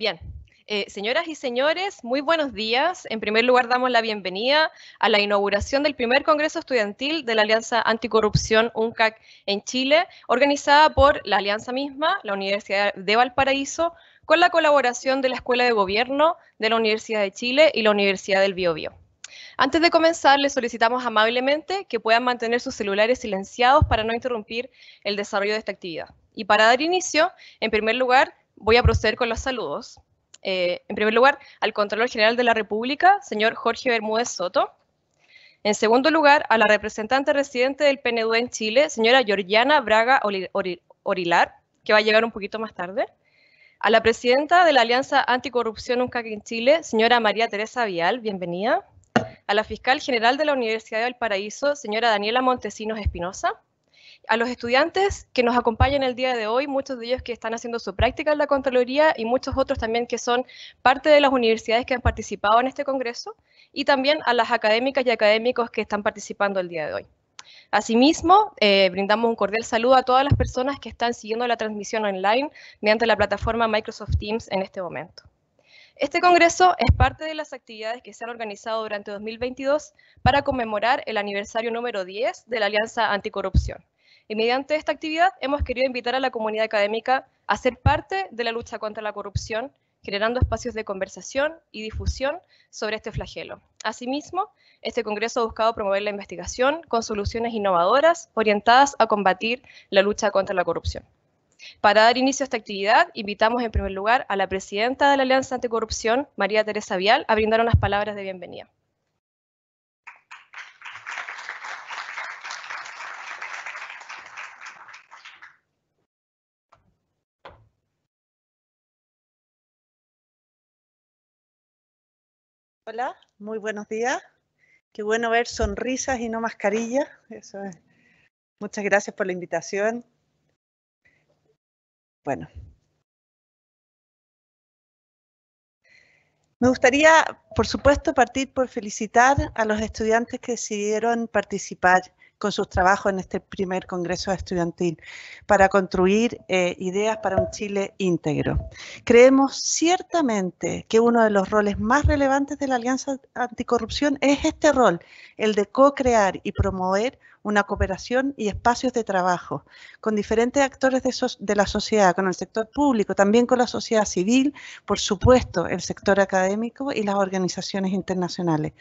Bien, eh, señoras y señores, muy buenos días. En primer lugar, damos la bienvenida a la inauguración del primer Congreso Estudiantil de la Alianza Anticorrupción UNCAC en Chile, organizada por la Alianza misma, la Universidad de Valparaíso, con la colaboración de la Escuela de Gobierno de la Universidad de Chile y la Universidad del Biobío. Antes de comenzar, les solicitamos amablemente que puedan mantener sus celulares silenciados para no interrumpir el desarrollo de esta actividad. Y para dar inicio, en primer lugar, voy a proceder con los saludos. Eh, en primer lugar, al Contralor General de la República, señor Jorge Bermúdez Soto. En segundo lugar, a la representante residente del PNUD en Chile, señora Georgiana Braga Orilar, que va a llegar un poquito más tarde. A la presidenta de la Alianza Anticorrupción UNCAC en Chile, señora María Teresa Vial, bienvenida. A la fiscal general de la Universidad del Paraíso, señora Daniela Montesinos Espinosa a los estudiantes que nos acompañan el día de hoy, muchos de ellos que están haciendo su práctica en la Contraloría y muchos otros también que son parte de las universidades que han participado en este Congreso y también a las académicas y académicos que están participando el día de hoy. Asimismo, eh, brindamos un cordial saludo a todas las personas que están siguiendo la transmisión online mediante la plataforma Microsoft Teams en este momento. Este congreso es parte de las actividades que se han organizado durante 2022 para conmemorar el aniversario número 10 de la Alianza Anticorrupción. Y mediante esta actividad hemos querido invitar a la comunidad académica a ser parte de la lucha contra la corrupción, generando espacios de conversación y difusión sobre este flagelo. Asimismo, este Congreso ha buscado promover la investigación con soluciones innovadoras orientadas a combatir la lucha contra la corrupción. Para dar inicio a esta actividad, invitamos en primer lugar a la presidenta de la Alianza Anticorrupción, María Teresa Vial, a brindar unas palabras de bienvenida. Hola, muy buenos días. Qué bueno ver sonrisas y no mascarillas. Eso es. Muchas gracias por la invitación. Bueno. Me gustaría, por supuesto, partir por felicitar a los estudiantes que decidieron participar con sus trabajos en este primer Congreso Estudiantil para construir eh, ideas para un Chile íntegro. Creemos ciertamente que uno de los roles más relevantes de la Alianza Anticorrupción es este rol, el de co-crear y promover una cooperación y espacios de trabajo con diferentes actores de, la sociedad, con el sector público, también con la sociedad civil, por supuesto, el sector académico y las organizaciones internacionales,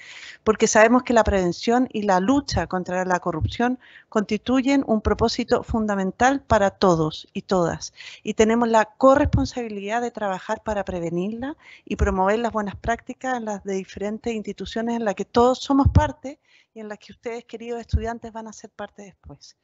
porque sabemos que la prevención y la lucha contra la corrupción constituyen un propósito fundamental para todos y todas, y tenemos la corresponsabilidad de trabajar para prevenirla y promover las buenas prácticas en las de diferentes instituciones en las que todos somos parte y en las que ustedes, queridos estudiantes, van a ser parte después.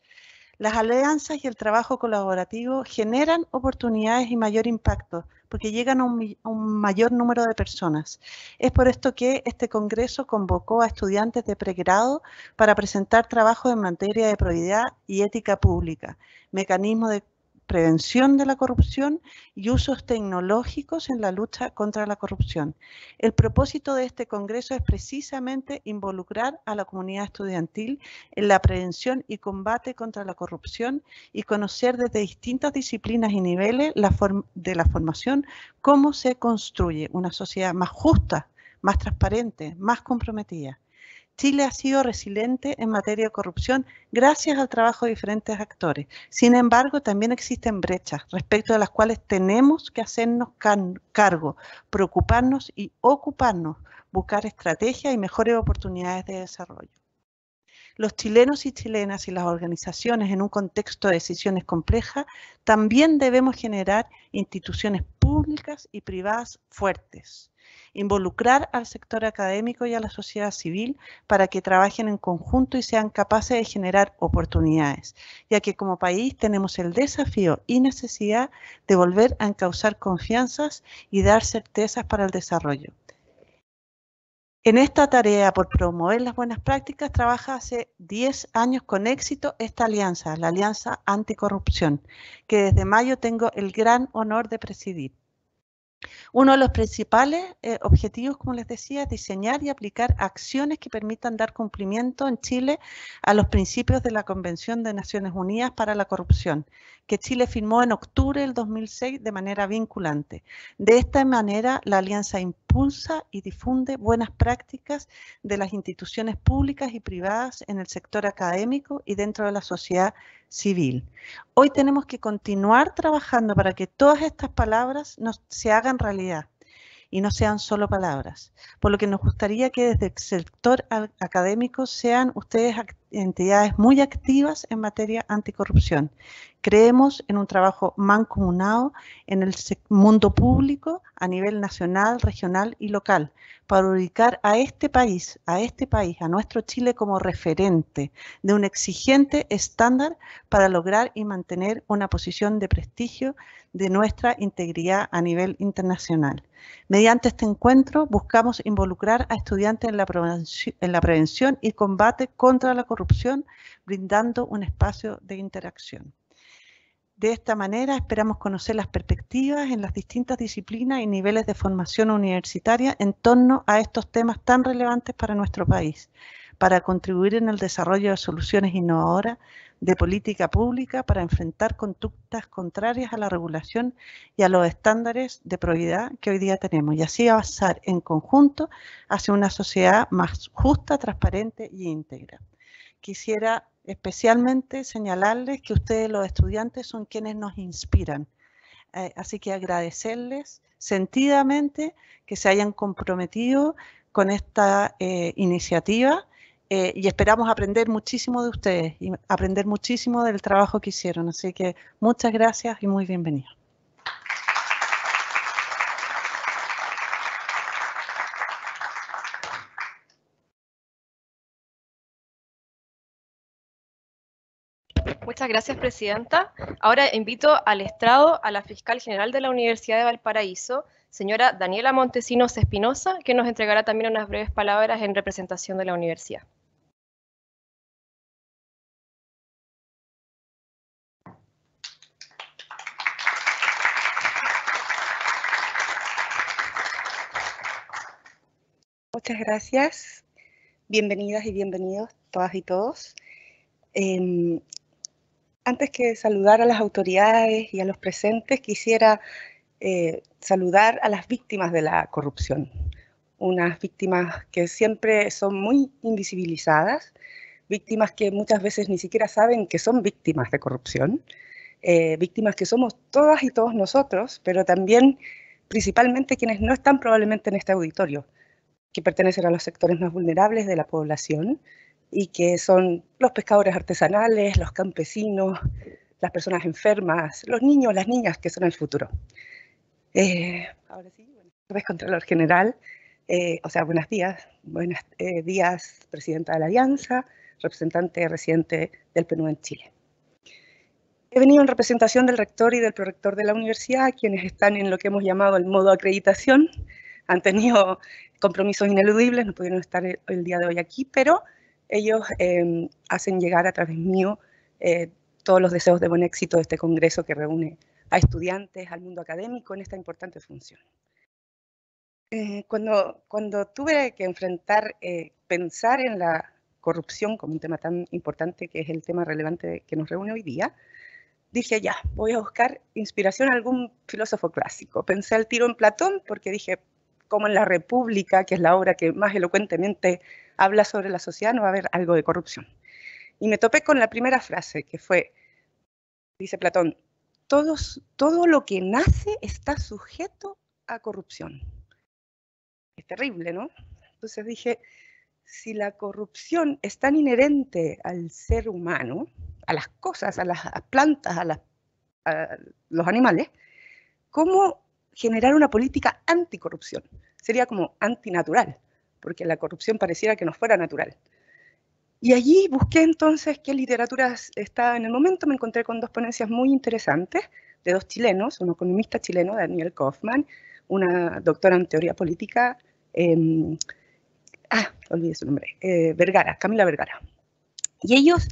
Las alianzas y el trabajo colaborativo generan oportunidades y mayor impacto, porque llegan a un, mayor número de personas. Es por esto que este Congreso convocó a estudiantes de pregrado para presentar trabajos en materia de probidad y ética pública, mecanismos de prevención de la corrupción y usos tecnológicos en la lucha contra la corrupción. El propósito de este Congreso es precisamente involucrar a la comunidad estudiantil en la prevención y combate contra la corrupción y conocer desde distintas disciplinas y niveles de la formación cómo se construye una sociedad más justa, más transparente, más comprometida. Chile ha sido resiliente en materia de corrupción gracias al trabajo de diferentes actores. Sin embargo, también existen brechas respecto de las cuales tenemos que hacernos cargo, preocuparnos y ocuparnos, buscar estrategias y mejores oportunidades de desarrollo. Los chilenos y chilenas y las organizaciones en un contexto de decisiones complejas también debemos generar instituciones públicas y privadas fuertes involucrar al sector académico y a la sociedad civil para que trabajen en conjunto y sean capaces de generar oportunidades, ya que como país tenemos el desafío y necesidad de volver a encauzar confianzas y dar certezas para el desarrollo. En esta tarea por promover las buenas prácticas trabaja hace 10 años con éxito esta alianza, la Alianza Anticorrupción, que desde mayo tengo el gran honor de presidir. Uno de los principales eh, objetivos, como les decía, es diseñar y aplicar acciones que permitan dar cumplimiento en Chile a los principios de la Convención de Naciones Unidas para la Corrupción, que Chile firmó en octubre del 2006 de manera vinculante. De esta manera, la alianza impulsa y difunde buenas prácticas de las instituciones públicas y privadas en el sector académico y dentro de la sociedad civil. Hoy tenemos que continuar trabajando para que todas estas palabras se hagan realidad y no sean solo palabras. Por lo que nos gustaría que desde el sector académico sean ustedes entidades muy activas en materia anticorrupción, Creemos en un trabajo mancomunado en el mundo público a nivel nacional, regional y local para ubicar a este país, a este país, a nuestro Chile como referente de un exigente estándar para lograr y mantener una posición de prestigio de nuestra integridad a nivel internacional. Mediante este encuentro buscamos involucrar a estudiantes en la, en la prevención y combate contra la corrupción, brindando un espacio de interacción. De esta manera esperamos conocer las perspectivas en las distintas disciplinas y niveles de formación universitaria en torno a estos temas tan relevantes para nuestro país, para contribuir en el desarrollo de soluciones innovadoras de política pública para enfrentar conductas contrarias a la regulación y a los estándares de probidad que hoy día tenemos y así avanzar en conjunto hacia una sociedad más justa, transparente y íntegra. Quisiera Especialmente señalarles que ustedes los estudiantes son quienes nos inspiran. Eh, así que agradecerles sentidamente que se hayan comprometido con esta eh, iniciativa eh, y esperamos aprender muchísimo de ustedes y aprender muchísimo del trabajo que hicieron. Así que muchas gracias y muy bienvenidos. Muchas gracias, Presidenta. Ahora invito al estrado a la Fiscal General de la Universidad de Valparaíso, señora Daniela Montesinos Espinosa, que nos entregará también unas breves palabras en representación de la universidad. Muchas gracias. Bienvenidas y bienvenidos todas y todos. Em, antes que saludar a las autoridades y a los presentes, quisiera eh, saludar a las víctimas de la corrupción, unas víctimas que siempre son muy invisibilizadas, víctimas que muchas veces ni siquiera saben que son víctimas de corrupción, eh, víctimas que somos todas y todos nosotros, pero también principalmente quienes no están probablemente en este auditorio, que pertenecen a los sectores más vulnerables de la población, y que son los pescadores artesanales, los campesinos, las personas enfermas, los niños, las niñas que son el futuro. Eh, ahora sí, buenas tardes, Contralor General. Eh, o sea, buenos días, buenos eh, días, Presidenta de la Alianza, representante residente del PNU en Chile. He venido en representación del rector y del prorector de la universidad, quienes están en lo que hemos llamado el modo acreditación. Han tenido compromisos ineludibles, no pudieron estar el día de hoy aquí, pero ellos em, hacen llegar a través mío eh, todos los deseos de buen éxito de este congreso que reúne a estudiantes, al mundo académico en esta importante función. Eh, cuando, cuando tuve que enfrentar, eh, pensar en la corrupción como un tema tan importante que es el tema relevante que nos reúne hoy día, dije ya, voy a buscar inspiración a algún filósofo clásico. Pensé al tiro en Platón porque dije, como en La República, que es la obra que más elocuentemente habla sobre la sociedad, no va a haber algo de corrupción. Y me topé con la primera frase, que fue, dice Platón, todo lo que nace está sujeto a corrupción. Es terrible, ¿no? Entonces dije, si la corrupción es tan inherente al ser humano, a las cosas, a las plantas, a los animales, ¿cómo generar una política anticorrupción. Sería como antinatural, porque la corrupción pareciera que no fuera natural. Y allí busqué entonces qué literatura estaba en el momento. Me encontré con dos ponencias muy interesantes de dos chilenos, un economista chileno, Daniel Kaufman, una doctora en teoría política, em, ah, olvidé su nombre, eh, Vergara, Camila Vergara. Y ellos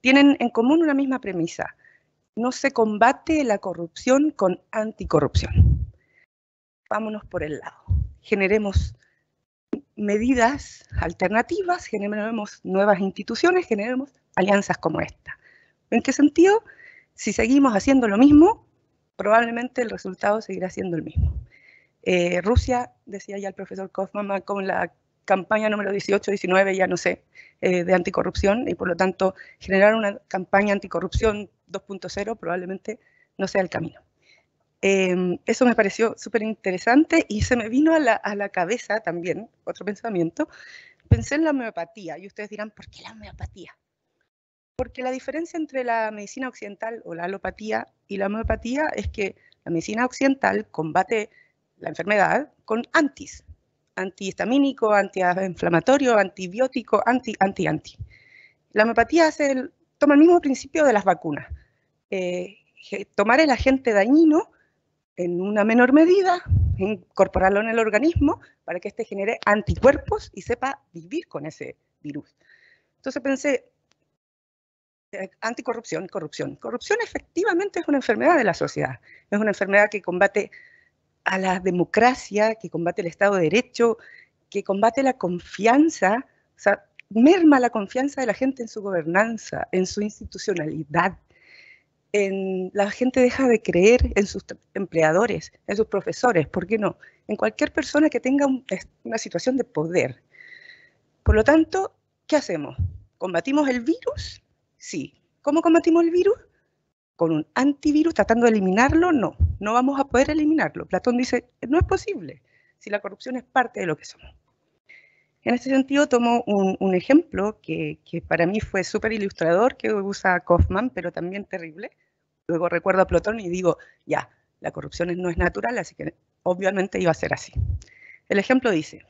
tienen en común una misma premisa. No se combate la corrupción con anticorrupción vámonos por el lado. Generemos medidas alternativas, generemos nuevas instituciones, generemos alianzas como esta. ¿En qué sentido? Si seguimos haciendo lo mismo, probablemente el resultado seguirá siendo el mismo. Eh, Rusia, decía ya el profesor Kaufman, ah, con la campaña número 18, 19, ya no sé, eh, de anticorrupción, y por lo tanto generar una campaña anticorrupción 2.0 probablemente no sea el camino. Em, eso me pareció súper interesante y se me vino a la, a la, cabeza también otro pensamiento. Pensé en la homeopatía y ustedes dirán, ¿por qué la homeopatía? Porque la diferencia entre la medicina occidental o la alopatía y la homeopatía es que la medicina occidental combate la enfermedad con antis, antihistamínico, antiinflamatorio, antibiótico, anti, anti, anti. La homeopatía toma el mismo principio de las vacunas. Eh, tomar el agente dañino en una menor medida, incorporarlo en el organismo para que éste genere anticuerpos y sepa vivir con ese virus. Entonces pensé, eh, anticorrupción, corrupción. Corrupción efectivamente es una enfermedad de la sociedad, es una enfermedad que combate a la democracia, que combate el Estado de Derecho, que combate la confianza, o sea, merma la confianza de la gente en su gobernanza, en su institucionalidad, la gente deja de creer en sus em, empleadores, en sus profesores, ¿por qué no? En cualquier persona que tenga una situación de poder. Por lo tanto, ¿qué hacemos? ¿Combatimos el virus? Sí. ¿Cómo combatimos el virus? Con un antivirus, tratando de eliminarlo, no. No vamos a poder eliminarlo. Platón dice, no es posible si la corrupción es parte de lo que somos. En este sentido, tomo un, ejemplo que, para mí fue súper ilustrador, que usa Kaufman, pero también terrible. Luego recuerdo a Plotón y digo, ya, la corrupción no es natural, así que obviamente iba a ser así. El ejemplo dice,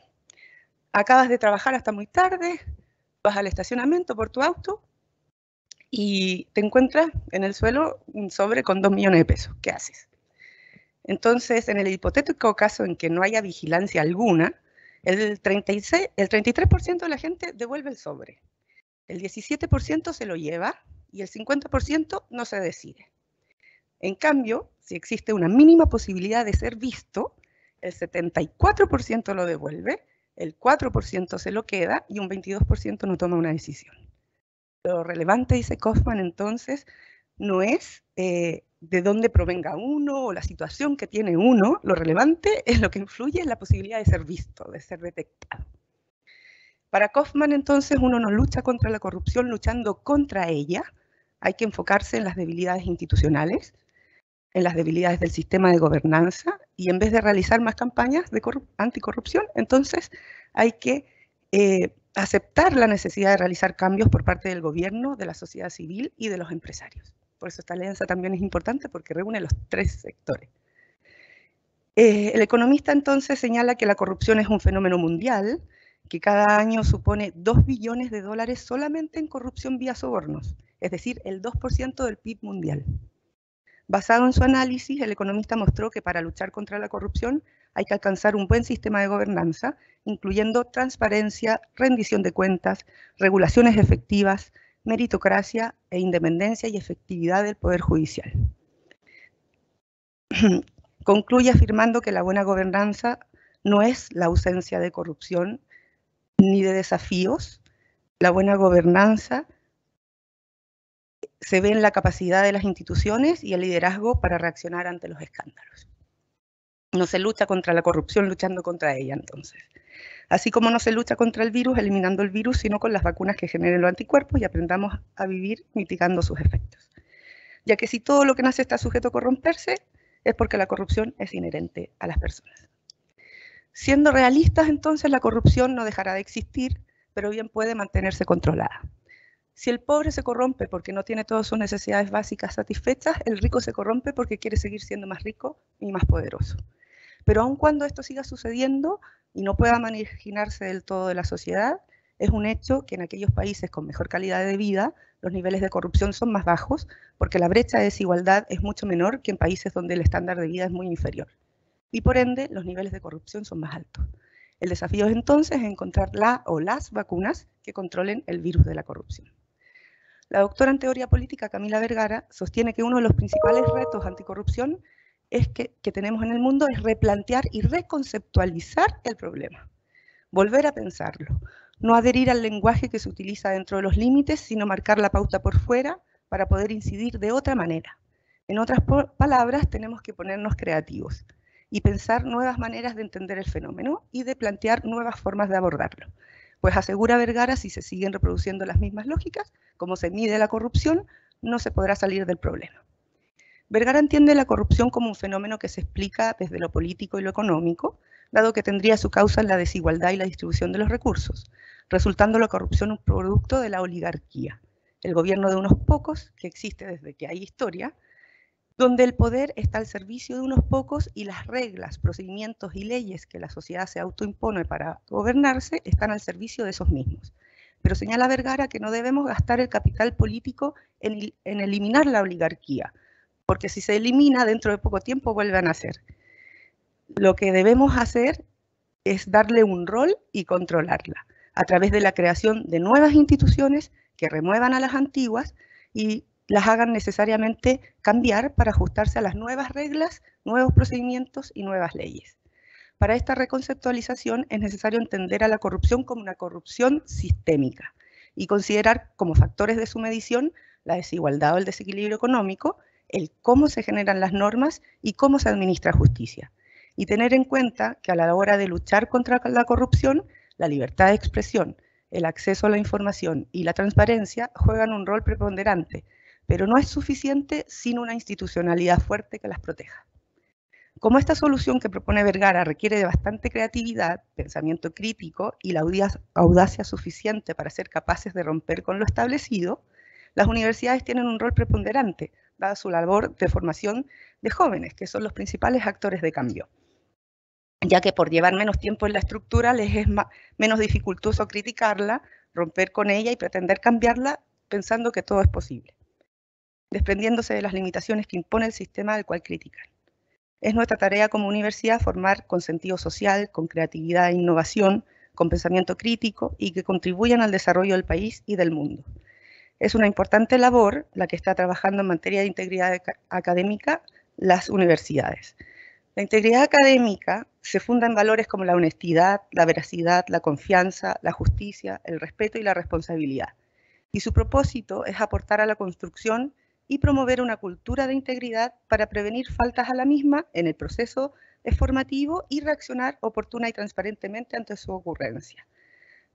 acabas de trabajar hasta muy tarde, vas al estacionamiento por tu auto y te encuentras en el suelo un sobre con dos millones de pesos. ¿Qué haces? Entonces, en el hipotético caso en que no haya vigilancia alguna, el, 36, el 33% de la gente devuelve el sobre, el 17% se lo lleva y el 50% no se decide. En cambio, si existe una mínima posibilidad de ser visto, el 74% lo devuelve, el 4% se lo queda y un 22% no toma una decisión. Lo relevante, dice Kaufman entonces, no es eh, de dónde provenga uno o la situación que tiene uno, lo relevante es lo que influye en la posibilidad de ser visto, de ser detectado. Para Kaufman entonces uno no lucha contra la corrupción luchando contra ella, hay que enfocarse en las debilidades institucionales, en las debilidades del sistema de gobernanza y en vez de realizar más campañas de anticorrupción, entonces hay que eh, aceptar la necesidad de realizar cambios por parte del gobierno, de la sociedad civil y de los empresarios. Por eso esta alianza también es importante porque reúne los tres sectores. Eh, el economista entonces señala que la corrupción es un fenómeno mundial, que cada año supone 2 billones de dólares solamente en corrupción vía sobornos, es decir, el 2% del PIB mundial. Basado en su análisis, el economista mostró que para luchar contra la corrupción hay que alcanzar un buen sistema de gobernanza, incluyendo transparencia, rendición de cuentas, regulaciones efectivas, meritocracia e independencia y efectividad del Poder Judicial. Concluye afirmando que la buena gobernanza no es la ausencia de corrupción ni de desafíos. La buena gobernanza se ve en la capacidad de las instituciones y el liderazgo para reaccionar ante los escándalos. No se lucha contra la corrupción luchando contra ella, entonces. Así como no se lucha contra el virus eliminando el virus, sino con las vacunas que generen los anticuerpos y aprendamos a vivir mitigando sus efectos. Ya que si todo lo que nace está sujeto a corromperse, es porque la corrupción es inherente a las personas. Siendo realistas, entonces, la corrupción no dejará de existir, pero bien puede mantenerse controlada. Si el pobre se corrompe porque no tiene todas sus necesidades básicas satisfechas, el rico se corrompe porque quiere seguir siendo más rico y más poderoso. Pero aun cuando esto siga sucediendo y no pueda marginarse del todo de la sociedad, es un hecho que en aquellos países con mejor calidad de vida los niveles de corrupción son más bajos porque la brecha de desigualdad es mucho menor que en países donde el estándar de vida es muy inferior. Y por ende, los niveles de corrupción son más altos. El desafío es entonces encontrar la o las vacunas que controlen el virus de la corrupción. La doctora en teoría política Camila Vergara sostiene que uno de los principales retos anticorrupción es que, que tenemos en el mundo es replantear y reconceptualizar el problema, volver a pensarlo, no adherir al lenguaje que se utiliza dentro de los límites, sino marcar la pauta por fuera para poder incidir de otra manera. En otras palabras, tenemos que ponernos creativos y pensar nuevas maneras de entender el fenómeno y de plantear nuevas formas de abordarlo. Pues asegura Vergara, si se siguen reproduciendo las mismas lógicas, como se mide la corrupción, no se podrá salir del problema. Vergara entiende la corrupción como un fenómeno que se explica desde lo político y lo económico, dado que tendría su causa en la desigualdad y la distribución de los recursos, resultando la corrupción un producto de la oligarquía, el gobierno de unos pocos, que existe desde que hay historia, donde el poder está al servicio de unos pocos y las reglas, procedimientos y leyes que la sociedad se autoimpone para gobernarse están al servicio de esos mismos. Pero señala Vergara que no debemos gastar el capital político en, en eliminar la oligarquía, porque si se elimina dentro de poco tiempo vuelvan a ser. Lo que debemos hacer es darle un rol y controlarla a través de la creación de nuevas instituciones que remuevan a las antiguas y las hagan necesariamente cambiar para ajustarse a las nuevas reglas, nuevos procedimientos y nuevas leyes. Para esta reconceptualización es necesario entender a la corrupción como una corrupción sistémica y considerar como factores de su medición la desigualdad o el desequilibrio económico, el cómo se generan las normas y cómo se administra justicia. Y tener en cuenta que a la hora de luchar contra la corrupción, la libertad de expresión, el acceso a la información y la transparencia juegan un rol preponderante, pero no es suficiente sin una institucionalidad fuerte que las proteja. Como esta solución que propone Vergara requiere de bastante creatividad, pensamiento crítico y la audacia suficiente para ser capaces de romper con lo establecido, las universidades tienen un rol preponderante, dada su labor de formación de jóvenes, que son los principales actores de cambio, ya que por llevar menos tiempo en la estructura les es menos dificultoso criticarla, romper con ella y pretender cambiarla pensando que todo es posible, desprendiéndose de las limitaciones que impone el sistema al cual critican. Es nuestra tarea como universidad formar con sentido social, con creatividad e innovación, con pensamiento crítico y que contribuyan al desarrollo del país y del mundo. Es una importante labor la que está trabajando en materia de integridad académica las universidades. La integridad académica se funda en valores como la honestidad, la veracidad, la confianza, la justicia, el respeto y la responsabilidad. Y su propósito es aportar a la construcción y promover una cultura de integridad para prevenir faltas a la misma en el proceso formativo y reaccionar oportuna y transparentemente ante su ocurrencia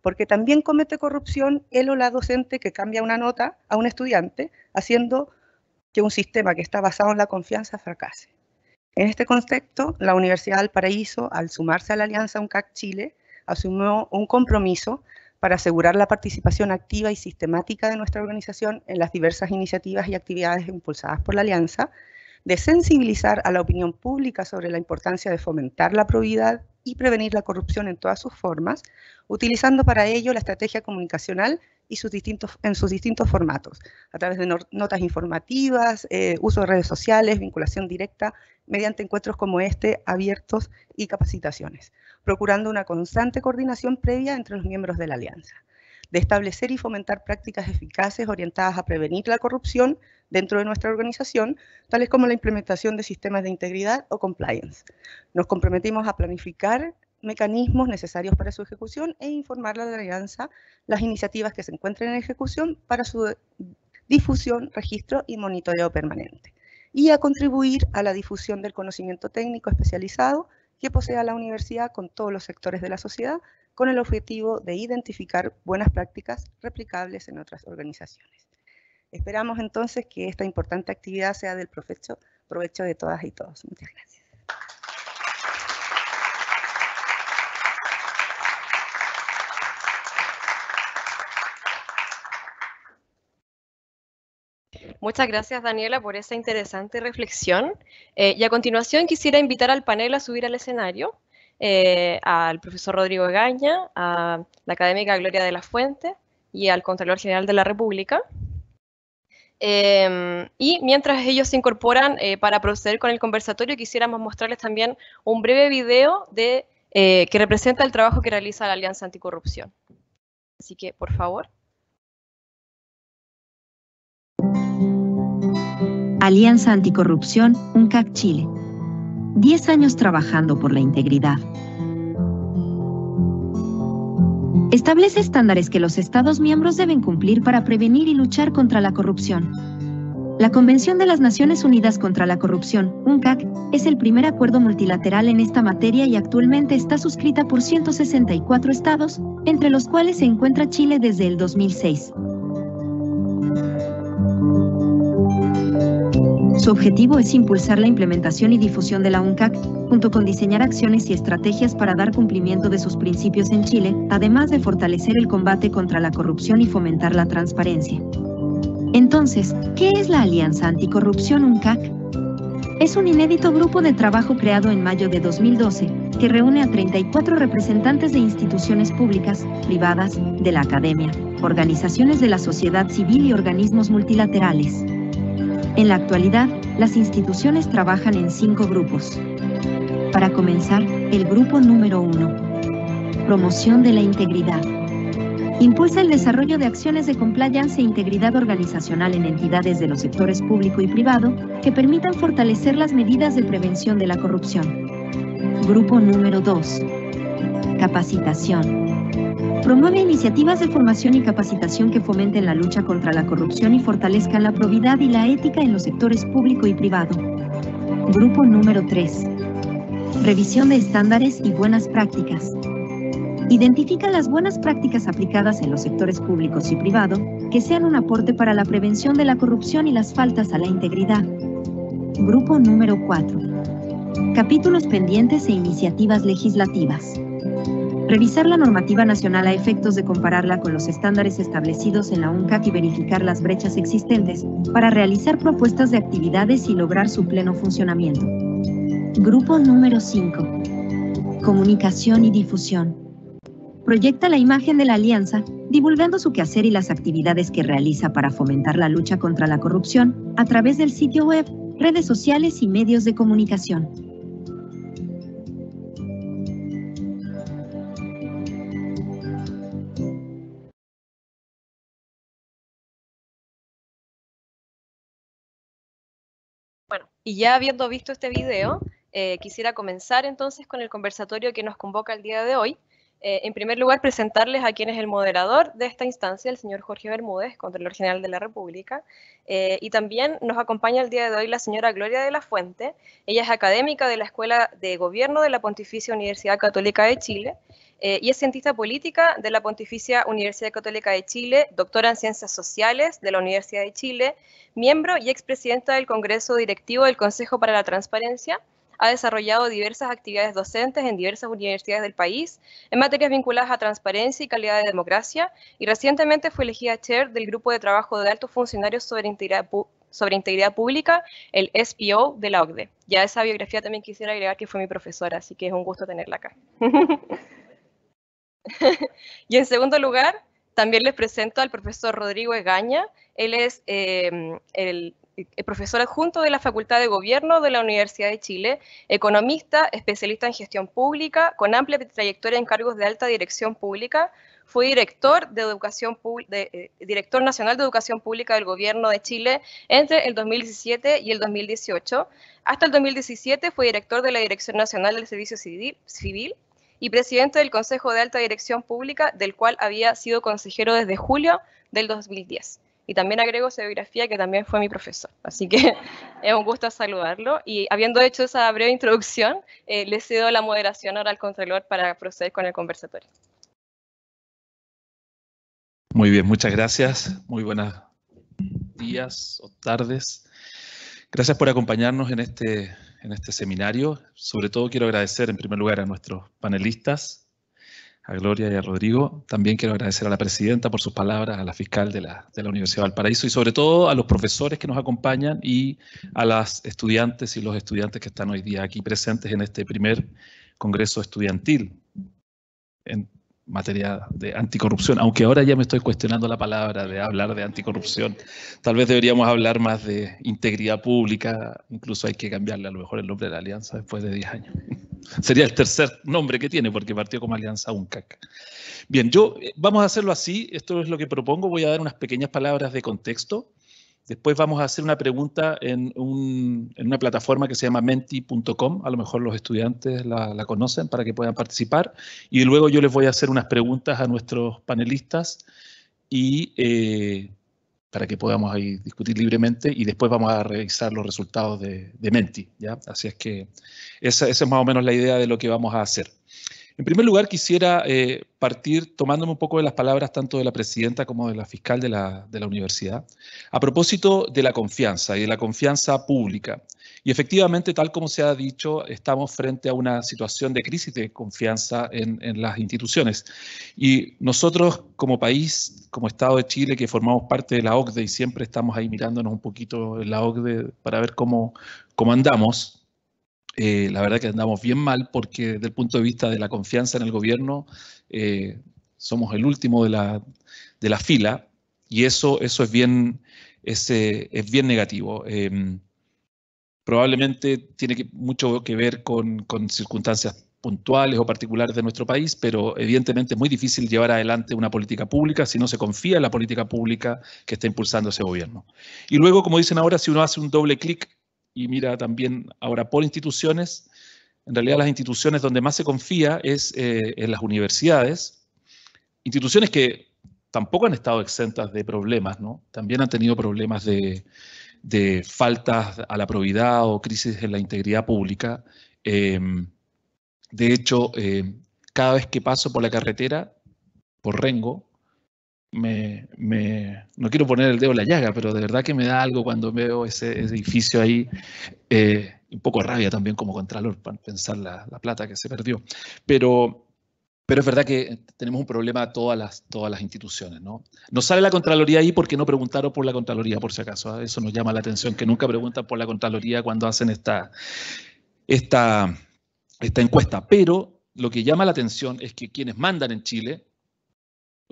porque también comete corrupción el o la docente que cambia una nota a un estudiante, haciendo que un sistema que está basado en la confianza fracase. En este contexto, la Universidad del Paraíso, al sumarse a la Alianza UNCAC Chile, asumió un compromiso para asegurar la participación activa y sistemática de nuestra organización en las diversas iniciativas y actividades impulsadas por la Alianza, de sensibilizar a la opinión pública sobre la importancia de fomentar la probidad y prevenir la corrupción en todas sus formas, utilizando para ello la estrategia comunicacional y sus distintos, en sus distintos formatos, a través de notas informativas, eh, uso de redes sociales, vinculación directa, mediante encuentros como este, abiertos y capacitaciones, procurando una constante coordinación previa entre los miembros de la alianza de establecer y fomentar prácticas eficaces orientadas a prevenir la corrupción dentro de nuestra organización, tales como la implementación de sistemas de integridad o compliance. Nos comprometimos a planificar mecanismos necesarios para su ejecución e informar a la alianza las iniciativas que se encuentren en ejecución para su difusión, registro y monitoreo permanente. Y a contribuir a la difusión del conocimiento técnico especializado que posea la universidad con todos los sectores de la sociedad con el objetivo de identificar buenas prácticas replicables en otras organizaciones. Esperamos entonces que esta importante actividad sea del provecho, provecho de todas y todos. Muchas gracias. Muchas gracias, Daniela, por esa interesante reflexión. Eh, y a continuación quisiera invitar al panel a subir al escenario. Eh, al profesor Rodrigo Gaña, a la académica Gloria de la Fuente y al Contralor General de la República. Em, y mientras ellos se incorporan eh, para proceder con el conversatorio, quisiéramos mostrarles también un breve video de, eh, que representa el trabajo que realiza la Alianza Anticorrupción. Así que, por favor. Alianza Anticorrupción, UNCAC Chile. 10 años trabajando por la integridad. Establece estándares que los Estados miembros deben cumplir para prevenir y luchar contra la corrupción. La Convención de las Naciones Unidas contra la Corrupción, UNCAC, es el primer acuerdo multilateral en esta materia y actualmente está suscrita por 164 estados, entre los cuales se encuentra Chile desde el 2006. Su objetivo es impulsar la implementación y difusión de la UNCAC, junto con diseñar acciones y estrategias para dar cumplimiento de sus principios en Chile, además de fortalecer el combate contra la corrupción y fomentar la transparencia. Entonces, ¿qué es la Alianza Anticorrupción UNCAC? Es un inédito grupo de trabajo creado en mayo de 2012, que reúne a 34 representantes de instituciones públicas, privadas, de la academia, organizaciones de la sociedad civil y organismos multilaterales. En la actualidad, las instituciones trabajan en cinco grupos. Para comenzar, el grupo número uno. Promoción de la integridad. Impulsa el desarrollo de acciones de compliance e integridad organizacional en entidades de los sectores público y privado que permitan fortalecer las medidas de prevención de la corrupción. Grupo número dos, Capacitación. Promueve iniciativas de formación y capacitación que fomenten la lucha contra la corrupción y fortalezcan la probidad y la ética en los sectores público y privado. Grupo número 3. Revisión de estándares y buenas prácticas. Identifica las buenas prácticas aplicadas en los sectores públicos y privado que sean un aporte para la prevención de la corrupción y las faltas a la integridad. Grupo número 4. Capítulos pendientes e iniciativas legislativas. Revisar la normativa nacional a efectos de compararla con los estándares establecidos en la UNCAC y verificar las brechas existentes para realizar propuestas de actividades y lograr su pleno funcionamiento. Grupo número 5. Comunicación y difusión. Proyecta la imagen de la Alianza, divulgando su quehacer y las actividades que realiza para fomentar la lucha contra la corrupción a través del sitio web, redes sociales y medios de comunicación. Y ya habiendo visto este video, eh, quisiera comenzar entonces con el conversatorio que nos convoca el día de hoy. Eh, en primer lugar, presentarles a quien es el moderador de esta instancia, el señor Jorge Bermúdez, Contralor General de la República. Eh, y también nos acompaña el día de hoy la señora Gloria de la Fuente. Ella es académica de la Escuela de Gobierno de la Pontificia Universidad Católica de Chile eh, y es cientista política de la Pontificia Universidad Católica de Chile, doctora en Ciencias Sociales de la Universidad de Chile, miembro y expresidenta del Congreso Directivo del Consejo para la Transparencia. Ha desarrollado diversas actividades docentes en diversas universidades del país en materias vinculadas a transparencia y calidad de democracia y recientemente fue elegida chair del Grupo de Trabajo de Altos Funcionarios sobre Integridad, Pública, el SPO de la OCDE. Ya esa biografía también quisiera agregar que fue mi profesora, así que es un gusto tenerla acá. y en segundo lugar, también les presento al profesor Rodrigo Egaña. Él es em, el, profesor adjunto de la Facultad de Gobierno de la Universidad de Chile, economista, especialista en gestión pública, con amplia trayectoria en cargos de alta dirección pública, fue director, eh, nacional de educación pública del gobierno de Chile entre el 2017 y el 2018. Hasta el 2017 fue director de la Dirección Nacional del Servicio Civil y presidente del Consejo de Alta Dirección Pública, del cual había sido consejero desde julio del 2010. Y también agrego su biografía, que también fue mi profesor. Así que es un gusto saludarlo. Y habiendo hecho esa breve introducción, eh, le cedo la moderación ahora al Contralor para proceder con el conversatorio. Muy bien, muchas gracias. Muy buenos días o tardes. Gracias por acompañarnos este, en este, seminario. Sobre todo quiero agradecer en primer lugar a nuestros panelistas, a Gloria y a Rodrigo. También quiero agradecer a la presidenta por sus palabras, a la fiscal de la, Universidad de Valparaíso y sobre todo a los profesores que nos acompañan y a las estudiantes y los estudiantes que están hoy día aquí presentes en este primer Congreso Estudiantil materia de anticorrupción, aunque ahora ya me estoy cuestionando la palabra de hablar de anticorrupción. Tal vez deberíamos hablar más de integridad pública, incluso hay que cambiarle a lo mejor el nombre de la alianza después de 10 años. Sería el tercer nombre que tiene porque partió como alianza UNCAC. Bien, yo eh, vamos a hacerlo así, esto es lo que propongo, voy a dar unas pequeñas palabras de contexto Después vamos a hacer una pregunta en, una plataforma que se llama menti.com, a lo mejor los estudiantes la, conocen para que puedan participar, y luego yo les voy a hacer unas preguntas a nuestros panelistas y eh, para que podamos discutir libremente y después vamos a revisar los resultados de, Menti. ¿ya? Así es que esa es más o menos la idea de lo que vamos a hacer. En primer lugar, quisiera eh, partir tomándome un poco de las palabras tanto de la presidenta como de la fiscal de la, universidad, a propósito de la confianza y de la confianza pública. Y efectivamente, tal como se ha dicho, estamos frente a una situación de crisis de confianza en, las instituciones. Y nosotros como país, como Estado de Chile, que formamos parte de la OCDE y siempre estamos ahí mirándonos un poquito en la OCDE para ver cómo, cómo andamos, eh, la verdad que andamos bien mal porque desde el punto de vista de la confianza en el gobierno eh, somos el último de la, fila y eso, eso es, bien, es bien negativo. Em, probablemente tiene mucho que ver con, con, circunstancias puntuales o particulares de nuestro país, pero evidentemente es muy difícil llevar adelante una política pública si no se confía en la política pública que está impulsando ese gobierno. Y luego, como dicen ahora, si uno hace un doble clic y mira también ahora por instituciones, en realidad las instituciones donde más se confía es eh, en las universidades, instituciones que tampoco han estado exentas de problemas, ¿no? También han tenido problemas de, de faltas a la probidad o crisis en la integridad pública. Em, de hecho, eh, cada vez que paso por la carretera, por Rengo, me, no quiero poner el dedo en la llaga, pero de verdad que me da algo cuando veo ese, edificio ahí. Eh, un poco rabia también como contralor para pensar la, plata que se perdió. Pero, pero es verdad que tenemos un problema todas las, todas las instituciones. ¿no? no sale la Contraloría ahí porque no preguntaron por la Contraloría, por si acaso. ¿ah? Eso nos llama la atención, que nunca preguntan por la Contraloría cuando hacen esta encuesta. Pero lo que llama la atención es que quienes mandan en Chile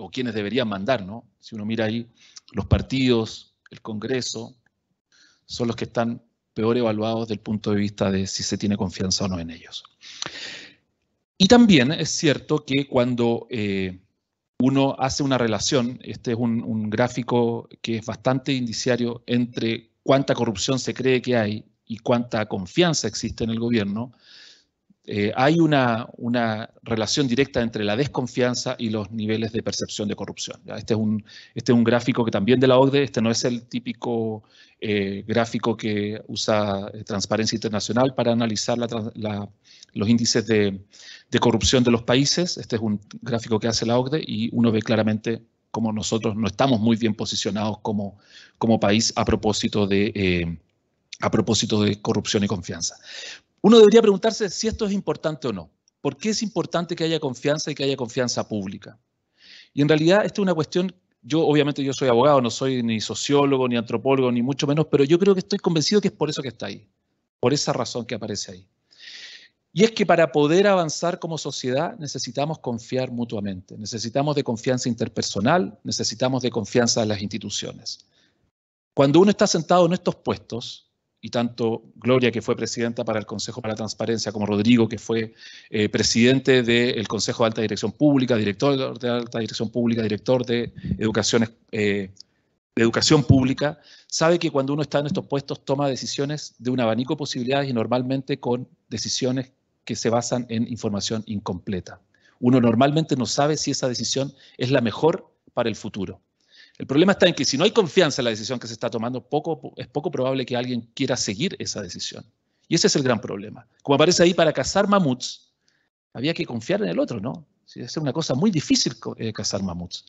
o quienes deberían mandar, ¿no? Si uno mira ahí, los partidos, el Congreso, son los que están peor evaluados desde el punto de vista de si se tiene confianza o no en ellos. Y también es cierto que cuando eh, uno hace una relación, este es un gráfico que es bastante indiciario entre cuánta corrupción se cree que hay y cuánta confianza existe en el gobierno, eh, hay una, relación directa entre la desconfianza y los niveles de percepción de corrupción. Este, este, es un, gráfico que también de la OCDE, este no es el típico eh, gráfico que usa eh, Transparencia Internacional para analizar los índices de, corrupción de los países. Este es un gráfico que hace la OCDE y uno ve claramente cómo nosotros no estamos muy bien posicionados como, país a propósito de corrupción y confianza. Uno debería preguntarse si esto es importante o no. ¿Por qué es importante que haya confianza y que haya confianza pública? Y en realidad esta es una cuestión, yo obviamente yo soy abogado, no soy ni sociólogo, ni antropólogo, ni mucho menos, pero yo creo que estoy convencido que es por eso que está ahí, por esa razón que aparece ahí. Y es que para poder avanzar como sociedad necesitamos confiar mutuamente, necesitamos de confianza interpersonal, necesitamos de confianza en las instituciones. Cuando uno está sentado en estos puestos, y tanto Gloria, que fue presidenta para el Consejo para la Transparencia, como Rodrigo, que fue eh, presidente del Consejo de Alta Dirección Pública, director de Alta Dirección Pública, director eh, de educación Pública, sabe que cuando uno está en estos puestos toma decisiones de un abanico de posibilidades y normalmente con decisiones que se basan en información incompleta. Uno normalmente no sabe si esa decisión es la mejor para el futuro. El problema está en que si no hay confianza en la decisión que se está tomando, es poco probable que alguien quiera seguir esa decisión. Y ese es el gran problema. Como aparece ahí, para cazar mamuts, había que confiar en el otro, ¿no? Debe ser una cosa muy difícil eh, cazar mamuts.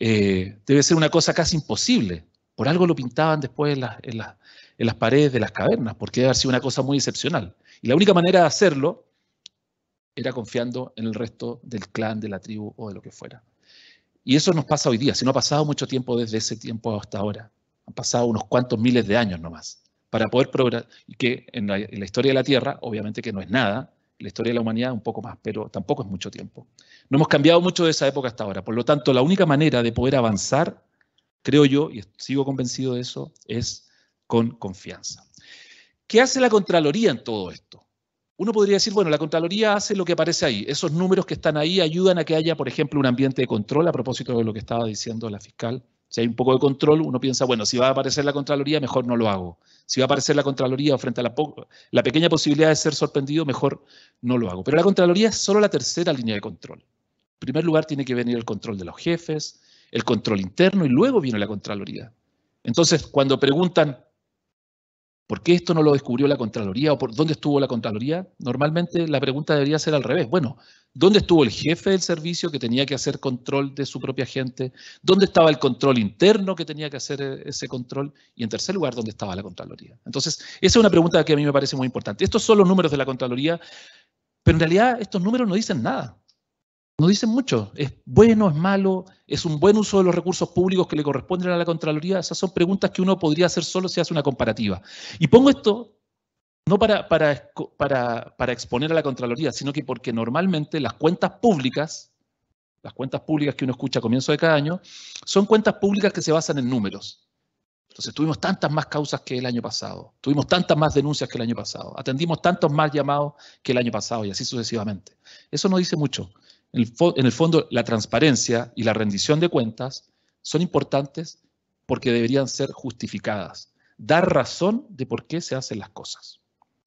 Eh, debe ser una cosa casi imposible. Por algo lo pintaban después en, en las paredes de las cavernas, porque debe haber sido una cosa muy excepcional. Y la única manera de hacerlo era confiando en el resto del clan, de la tribu o de lo que fuera. Y eso nos pasa hoy día, si no ha pasado mucho tiempo desde ese tiempo hasta ahora. Han pasado unos cuantos miles de años nomás para poder progresar, que en la, historia de la Tierra, obviamente que no es nada, en la historia de la humanidad un poco más, pero tampoco es mucho tiempo. No hemos cambiado mucho de esa época hasta ahora, por lo tanto, la única manera de poder avanzar, creo yo, y sigo convencido de eso, es con confianza. ¿Qué hace la Contraloría en todo esto? uno podría decir, bueno, la Contraloría hace lo que aparece ahí. Esos números que están ahí ayudan a que haya, por ejemplo, un ambiente de control, a propósito de lo que estaba diciendo la fiscal. Si hay un poco de control, uno piensa, bueno, si va a aparecer la Contraloría, mejor no lo hago. Si va a aparecer la Contraloría frente a la, pequeña posibilidad de ser sorprendido, mejor no lo hago. Pero la Contraloría es solo la tercera línea de control. En primer lugar, tiene que venir el control de los jefes, el control interno y luego viene la Contraloría. Entonces, cuando preguntan, ¿Por qué esto no lo descubrió la Contraloría o por dónde estuvo la Contraloría? Normalmente la pregunta debería ser al revés. Bueno, ¿dónde estuvo el jefe del servicio que tenía que hacer control de su propia gente? ¿Dónde estaba el control interno que tenía que hacer eh, ese control? Y en tercer lugar, ¿dónde estaba la Contraloría? Entonces, esa es una pregunta que a mí me parece muy importante. Estos son los números de la Contraloría, pero en realidad estos números no dicen nada no dicen mucho. ¿Es bueno, es malo? ¿Es un buen uso de los recursos públicos que le corresponden a la Contraloría? Esas son preguntas que uno podría hacer solo si hace una comparativa. Y pongo esto no para, exponer a la Contraloría, sino que porque normalmente las cuentas públicas, las cuentas públicas que uno escucha a comienzo de cada año, son cuentas públicas que se basan en números. Entonces tuvimos tantas más causas que el año pasado, tuvimos tantas más denuncias que el año pasado, atendimos tantos más llamados que el año pasado y así sucesivamente. Eso no dice mucho. En el, fondo, la transparencia y la rendición de cuentas son importantes porque deberían ser justificadas. Dar razón de por qué se hacen las cosas.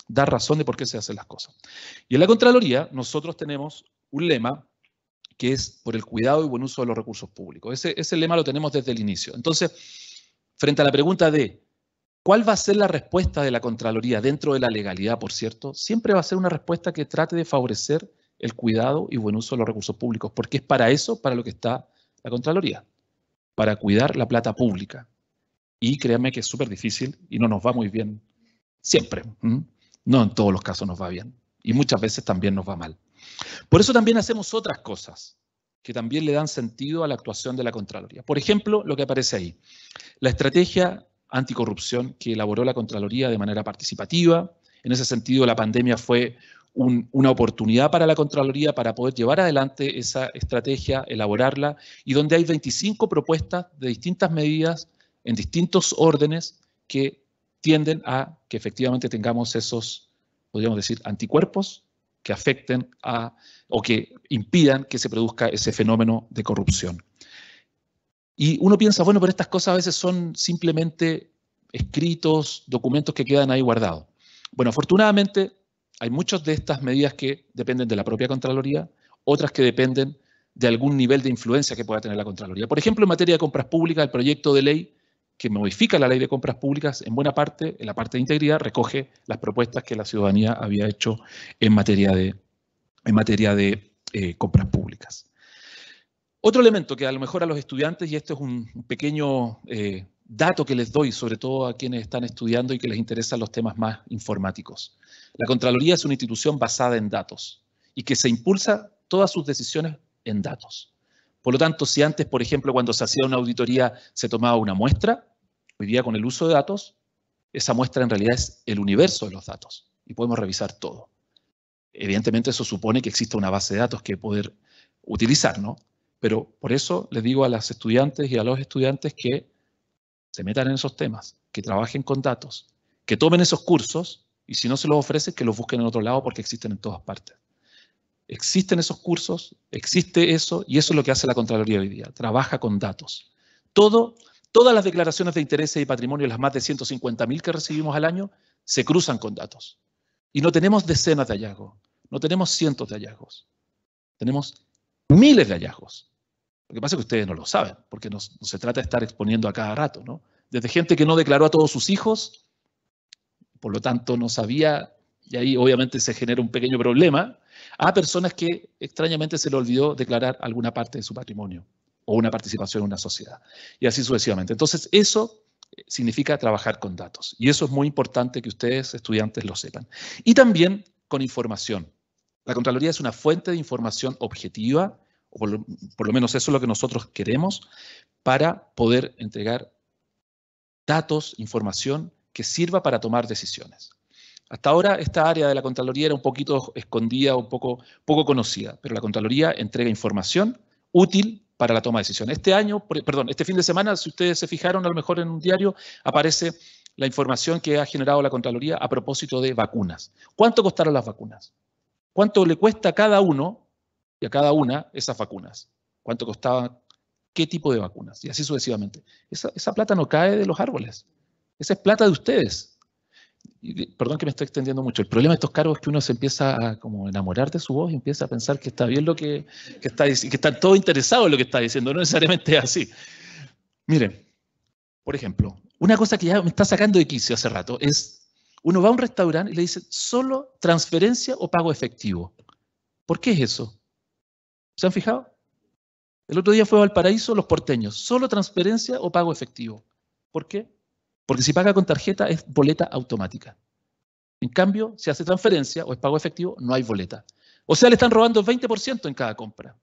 Dar razón de por qué se hacen las cosas. Y en la Contraloría nosotros tenemos un lema que es por el cuidado y buen uso de los recursos públicos. Ese, ese lema lo tenemos desde el inicio. Entonces, frente a la pregunta de cuál va a ser la respuesta de la Contraloría dentro de la legalidad, por cierto, siempre va a ser una respuesta que trate de favorecer el cuidado y buen uso de los recursos públicos, porque es para eso, para lo que está la Contraloría, para cuidar la plata pública. Y créanme que es súper difícil y no nos va muy bien siempre. No en todos los casos nos va bien y muchas veces también nos va mal. Por eso también hacemos otras cosas que también le dan sentido a la actuación de la Contraloría. Por ejemplo, lo que aparece ahí, la estrategia anticorrupción que elaboró la Contraloría de manera participativa. En ese sentido, la pandemia fue una oportunidad para la Contraloría para poder llevar adelante esa estrategia, elaborarla, y donde hay 25 propuestas de distintas medidas en distintos órdenes que tienden a que efectivamente tengamos esos, podríamos decir, anticuerpos que afecten a o que impidan que se produzca ese fenómeno de corrupción. Y uno piensa, bueno, pero estas cosas a veces son simplemente escritos, documentos que quedan ahí guardados. Bueno, afortunadamente hay muchas de estas medidas que dependen de la propia Contraloría, otras que dependen de algún nivel de influencia que pueda tener la Contraloría. Por ejemplo, en materia de compras públicas, el proyecto de ley que modifica la ley de compras públicas, en buena parte, en la parte de integridad, recoge las propuestas que la ciudadanía había hecho en materia de, eh, compras públicas. Otro elemento que a lo mejor a los estudiantes, y esto es un pequeño eh, dato que les doy, sobre todo a quienes están estudiando y que les interesan los temas más informáticos. La Contraloría es una institución basada en datos y que se impulsa todas sus decisiones en datos. Por lo tanto, si antes, por ejemplo, cuando se hacía una auditoría se tomaba una muestra, hoy día con el uso de datos, esa muestra en realidad es el universo de los datos y podemos revisar todo. Evidentemente eso supone que exista una base de datos que poder utilizar, ¿no? Pero por eso les digo a las estudiantes y a los estudiantes que se metan en esos temas, que trabajen con datos, que tomen esos cursos y si no se los ofrece, que los busquen en otro lado porque existen en todas partes. Existen esos cursos, existe eso y eso es lo que hace la Contraloría hoy día, trabaja con datos. Todo, todas las declaraciones de intereses y patrimonio, las más de 150.000 que recibimos al año, se cruzan con datos. Y no tenemos decenas de hallazgos, no tenemos cientos de hallazgos, tenemos miles de hallazgos. Lo que pasa es que ustedes no lo saben, porque no, se trata de estar exponiendo a cada rato, ¿no? Desde gente que no declaró a todos sus hijos, por lo tanto no sabía, y ahí obviamente se genera un pequeño problema, a personas que extrañamente se le olvidó declarar alguna parte de su patrimonio o una participación en una sociedad, y así sucesivamente. Entonces, eso eh, significa trabajar con datos, y eso es muy importante que ustedes, estudiantes, lo sepan. Y también con información. La Contraloría es una fuente de información objetiva por lo, menos eso es lo que nosotros queremos, para poder entregar datos, información que sirva para tomar decisiones. Hasta ahora esta área de la Contraloría era un poquito escondida, un poco, poco conocida, pero la Contraloría entrega información útil para la toma de decisiones. Este año, perdón, este fin de semana, si ustedes se fijaron, a lo mejor en un diario aparece la información que ha generado la Contraloría a propósito de vacunas. ¿Cuánto costaron las vacunas? ¿Cuánto le cuesta a cada uno y a cada una esas vacunas. ¿Cuánto costaban? ¿Qué tipo de vacunas? Y así sucesivamente. Esa, plata no cae de los árboles. Esa es plata de ustedes. perdón que me estoy extendiendo mucho. El problema de estos cargos es que uno se empieza a como enamorar de su voz y empieza a pensar que está bien lo que, que está diciendo, que están todo interesados en lo que está diciendo. No necesariamente es así. Miren, por ejemplo, una cosa que ya me está sacando de quicio hace rato es, uno va a un restaurante y le dice solo transferencia o pago efectivo. ¿Por qué es eso? ¿Se han fijado? El otro día fue a Valparaíso los porteños, solo transferencia o pago efectivo. ¿Por qué? Porque si paga con tarjeta es boleta automática. En cambio, si hace transferencia o es pago efectivo, no hay boleta. O sea, le están robando 20% en cada compra.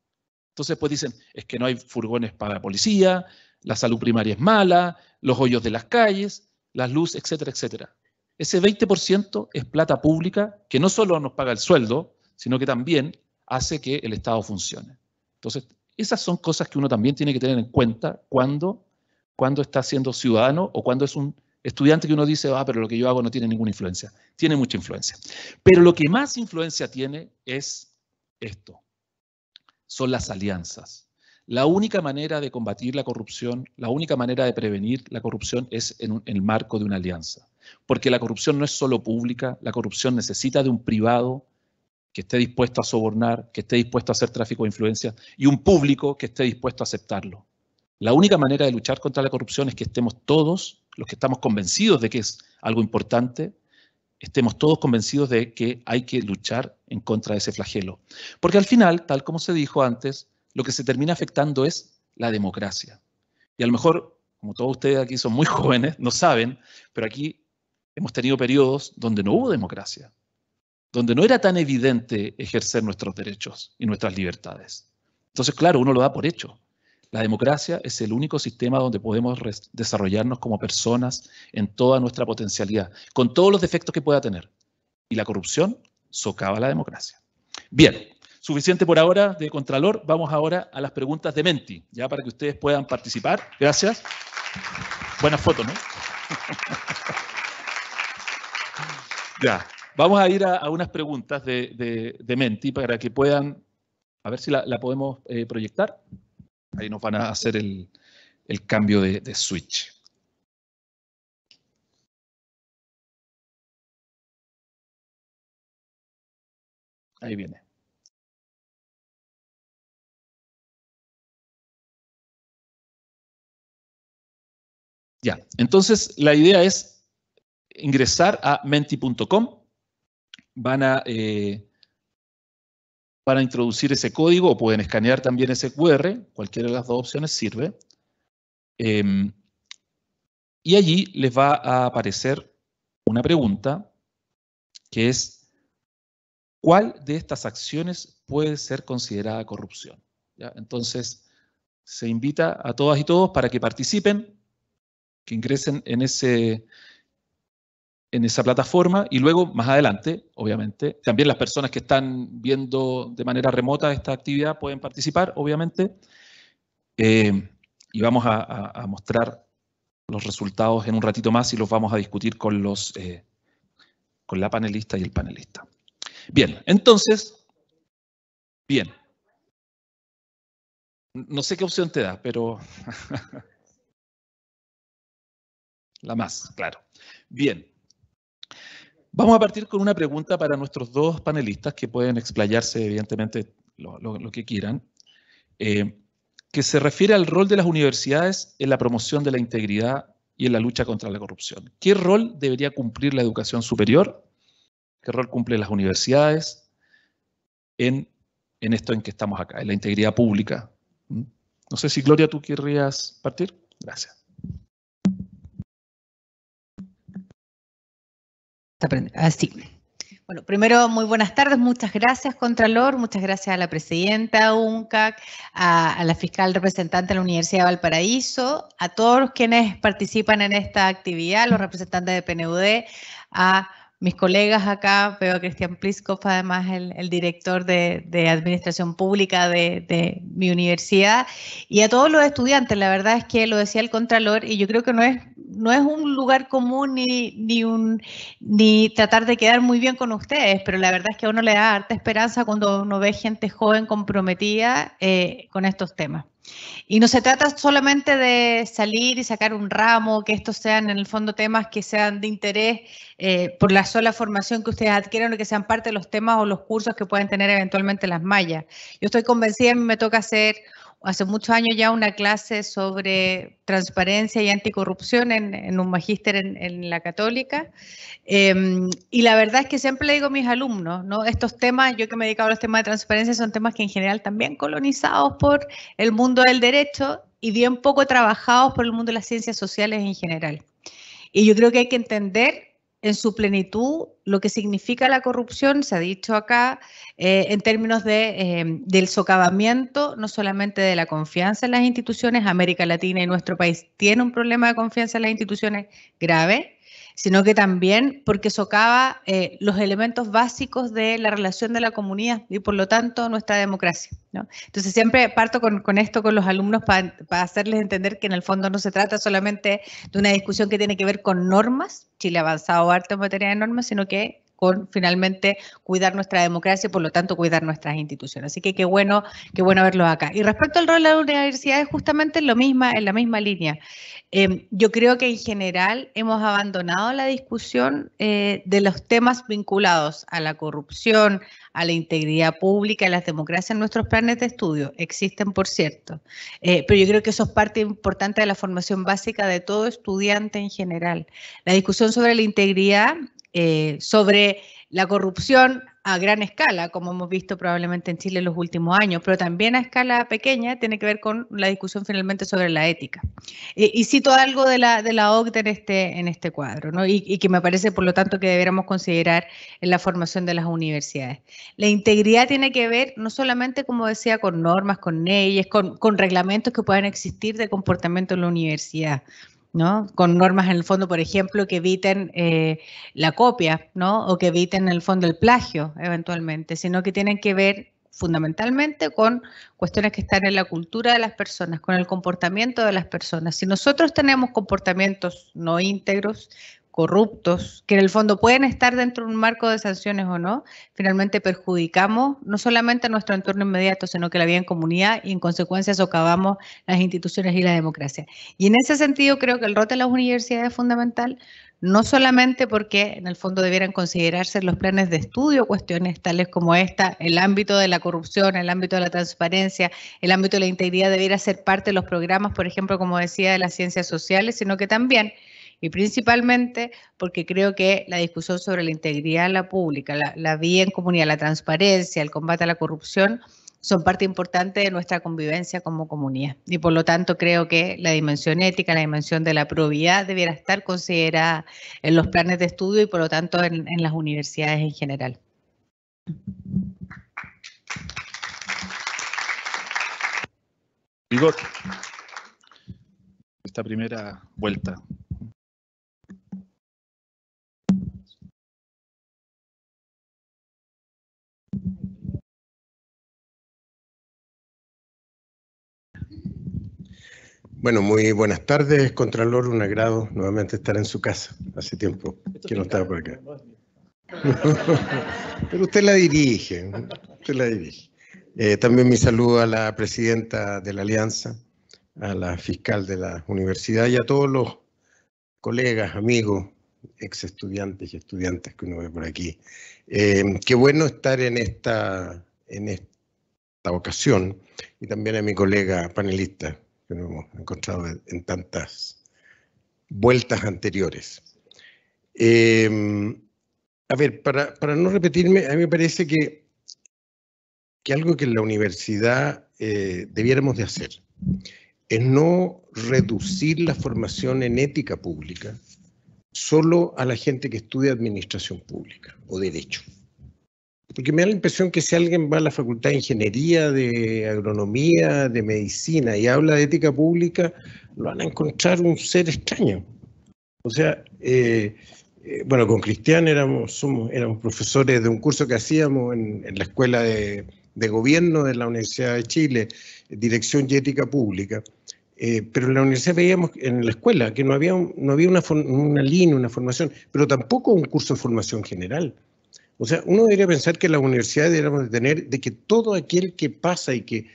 Entonces, pues dicen, es que no hay furgones para la policía, la salud primaria es mala, los hoyos de las calles, las luces, etcétera, etcétera. Ese 20% es plata pública que no solo nos paga el sueldo, sino que también hace que el Estado funcione. Entonces, esas son cosas que uno también tiene que tener en cuenta cuando, cuando está siendo ciudadano o cuando es un estudiante que uno dice, ah, pero lo que yo hago no tiene ninguna influencia. Tiene mucha influencia. Pero lo que más influencia tiene es esto. Son las alianzas. La única manera de combatir la corrupción, la única manera de prevenir la corrupción es en, en el marco de una alianza. Porque la corrupción no es solo pública, la corrupción necesita de un privado, que esté dispuesto a sobornar, que esté dispuesto a hacer tráfico de influencia y un público que esté dispuesto a aceptarlo. La única manera de luchar contra la corrupción es que estemos todos, los que estamos convencidos de que es algo importante, estemos todos convencidos de que hay que luchar en contra de ese flagelo. Porque al final, tal como se dijo antes, lo que se termina afectando es la democracia. Y a lo mejor, como todos ustedes aquí son muy jóvenes, no saben, pero aquí hemos tenido periodos donde no hubo democracia, donde no era tan evidente ejercer nuestros derechos y nuestras libertades. Entonces, claro, uno lo da por hecho. La democracia es el único sistema donde podemos desarrollarnos como personas en toda nuestra potencialidad, con todos los defectos que pueda tener. Y la corrupción socava la democracia. Bien, suficiente por ahora de Contralor. Vamos ahora a las preguntas de Menti, ya para que ustedes puedan participar. Gracias. Buena foto, ¿no? ya. Vamos a ir a, unas preguntas de, de, Menti para que puedan, a ver si la, podemos eh, proyectar. Ahí nos van a hacer el, cambio de, de switch. Ahí viene. Ya, entonces la idea es ingresar a menti.com eh, van a, introducir ese código o pueden escanear también ese QR, cualquiera de las dos opciones sirve. Em, y allí les va a aparecer una pregunta que es, ¿cuál de estas acciones puede ser considerada corrupción? Entonces, se invita a todas y todos para que participen, que ingresen en ese, en esa plataforma y luego más adelante, obviamente, también las personas que están viendo de manera remota esta actividad pueden participar, obviamente, eh, y vamos a, mostrar los resultados en un ratito más y los vamos a discutir con, los, eh, con la panelista y el panelista. Bien, entonces, bien. No sé qué opción te da, pero... la más, claro. Bien, Vamos a partir con una pregunta para nuestros dos panelistas que pueden explayarse evidentemente lo, que quieran, eh, que se refiere al rol de las universidades en la promoción de la integridad y en la lucha contra la corrupción. ¿Qué rol debería cumplir la educación superior? ¿Qué rol cumplen las universidades en esto en que estamos acá, en la integridad pública? ¿Mm? No sé si Gloria, tú querrías partir. Gracias. Así. Ah, bueno, primero, muy buenas tardes. Muchas gracias, Contralor. Muchas gracias a la presidenta UNCAC, a, a, la fiscal representante de la Universidad de Valparaíso, a todos quienes participan en esta actividad, los representantes de PNUD, a mis colegas acá, veo a Cristian Priscoff, además el, director de, Administración Pública de, mi universidad, y a todos los estudiantes. La verdad es que lo decía el Contralor, y yo creo que no es, no es un lugar común ni, un, ni tratar de quedar muy bien con ustedes, pero la verdad es que a uno le da harta esperanza cuando uno ve gente joven comprometida eh, con estos temas. Y no se trata solamente de salir y sacar un ramo, que estos sean en el fondo temas que sean de interés eh, por la sola formación que ustedes adquieran o que sean parte de los temas o los cursos que pueden tener eventualmente las mallas. Yo estoy convencida, a mí me toca hacer hace muchos años ya una clase sobre transparencia y anticorrupción en, un magíster en, la católica. Em, y la verdad es que siempre le digo a mis alumnos, estos temas, yo que me he dedicado a los temas de transparencia, son temas que en general también colonizados por el mundo del derecho y bien poco trabajados por el mundo de las ciencias sociales en general. Y yo creo que hay que entender en su plenitud lo que significa la corrupción, se ha dicho acá, eh, en términos de, eh, del socavamiento, no solamente de la confianza en las instituciones, América Latina y nuestro país tiene un problema de confianza en las instituciones grave, sino que también porque socava eh, los elementos básicos de la relación de la comunidad y por lo tanto nuestra democracia. ¿no? Entonces siempre parto con, esto con los alumnos para hacerles entender que en el fondo no se trata solamente de una discusión que tiene que ver con normas, Chile ha avanzado harto en materia de normas, sino que con finalmente cuidar nuestra democracia y por lo tanto cuidar nuestras instituciones. Así que qué bueno, qué bueno verlo acá. Y respecto al rol de la universidad es justamente lo misma, en la misma línea. Em, yo creo que en general hemos abandonado la discusión eh, de los temas vinculados a la corrupción, a la integridad pública, a las democracias en nuestros planes de estudio. Existen, por cierto. Eh, pero yo creo que eso es parte importante de la formación básica de todo estudiante en general. La discusión sobre la integridad eh, sobre la corrupción a gran escala, como hemos visto probablemente en Chile en los últimos años, pero también a escala pequeña tiene que ver con la discusión finalmente sobre la ética. Y, cito algo de la, de la OCDE en este, en este cuadro, y, que me parece, por lo tanto, que deberíamos considerar en la formación de las universidades. La integridad tiene que ver no solamente, como decía, con normas, con leyes, con reglamentos que puedan existir de comportamiento en la universidad con normas en el fondo, por ejemplo, que eviten eh, la copia, ¿no? O que eviten en el fondo el plagio, eventualmente, sino que tienen que ver fundamentalmente con cuestiones que están en la cultura de las personas, con el comportamiento de las personas. Si nosotros tenemos comportamientos no íntegros, corruptos, que en el fondo pueden estar dentro de un marco de sanciones o no, finalmente perjudicamos no solamente a nuestro entorno inmediato, sino que la vida en comunidad y en consecuencia socavamos las instituciones y la democracia. Y en ese sentido creo que el rote de las universidades es fundamental, no solamente porque en el fondo debieran considerarse los planes de estudio cuestiones tales como esta, el ámbito de la corrupción, el ámbito de la transparencia, el ámbito de la integridad debiera ser parte de los programas, por ejemplo, como decía, de las ciencias sociales, sino que también y principalmente porque creo que la discusión sobre la integridad la pública, la, la en comunidad, la transparencia, el combate a la corrupción son parte importante de nuestra convivencia como comunidad. Y por lo tanto creo que la dimensión ética, la dimensión de la probidad debiera estar considerada en los planes de estudio y por lo tanto en, las universidades en general. Igor, Esta primera vuelta Bueno, muy buenas tardes, Contralor. Un agrado nuevamente estar en su casa. Hace tiempo que no estaba por acá. Pero usted la dirige, usted la dirige. Eh, también mi saludo a la presidenta de la Alianza, a la fiscal de la universidad y a todos los colegas, amigos, ex estudiantes y estudiantes que uno ve por aquí. Eh, qué bueno estar en esta, en esta ocasión y también a mi colega panelista, que no hemos encontrado en tantas vueltas anteriores. Em, a ver, para, no repetirme, a mí me parece que, algo que en la universidad eh, debiéramos de hacer es no reducir la formación en ética pública solo a la gente que estudia administración pública o derecho porque me da la impresión que si alguien va a la facultad de ingeniería, de agronomía, de medicina y habla de ética pública, lo van a encontrar un ser extraño. O sea, eh, eh, bueno, con Cristian éramos, somos, éramos profesores de un curso que hacíamos en, la escuela de, gobierno de la Universidad de Chile, Dirección y Ética Pública. Eh, pero en la universidad veíamos en la escuela que no había, no había una, una línea, una formación, pero tampoco un curso de formación general. O sea, uno debería pensar que las universidades deberíamos tener de que todo aquel que pasa y que,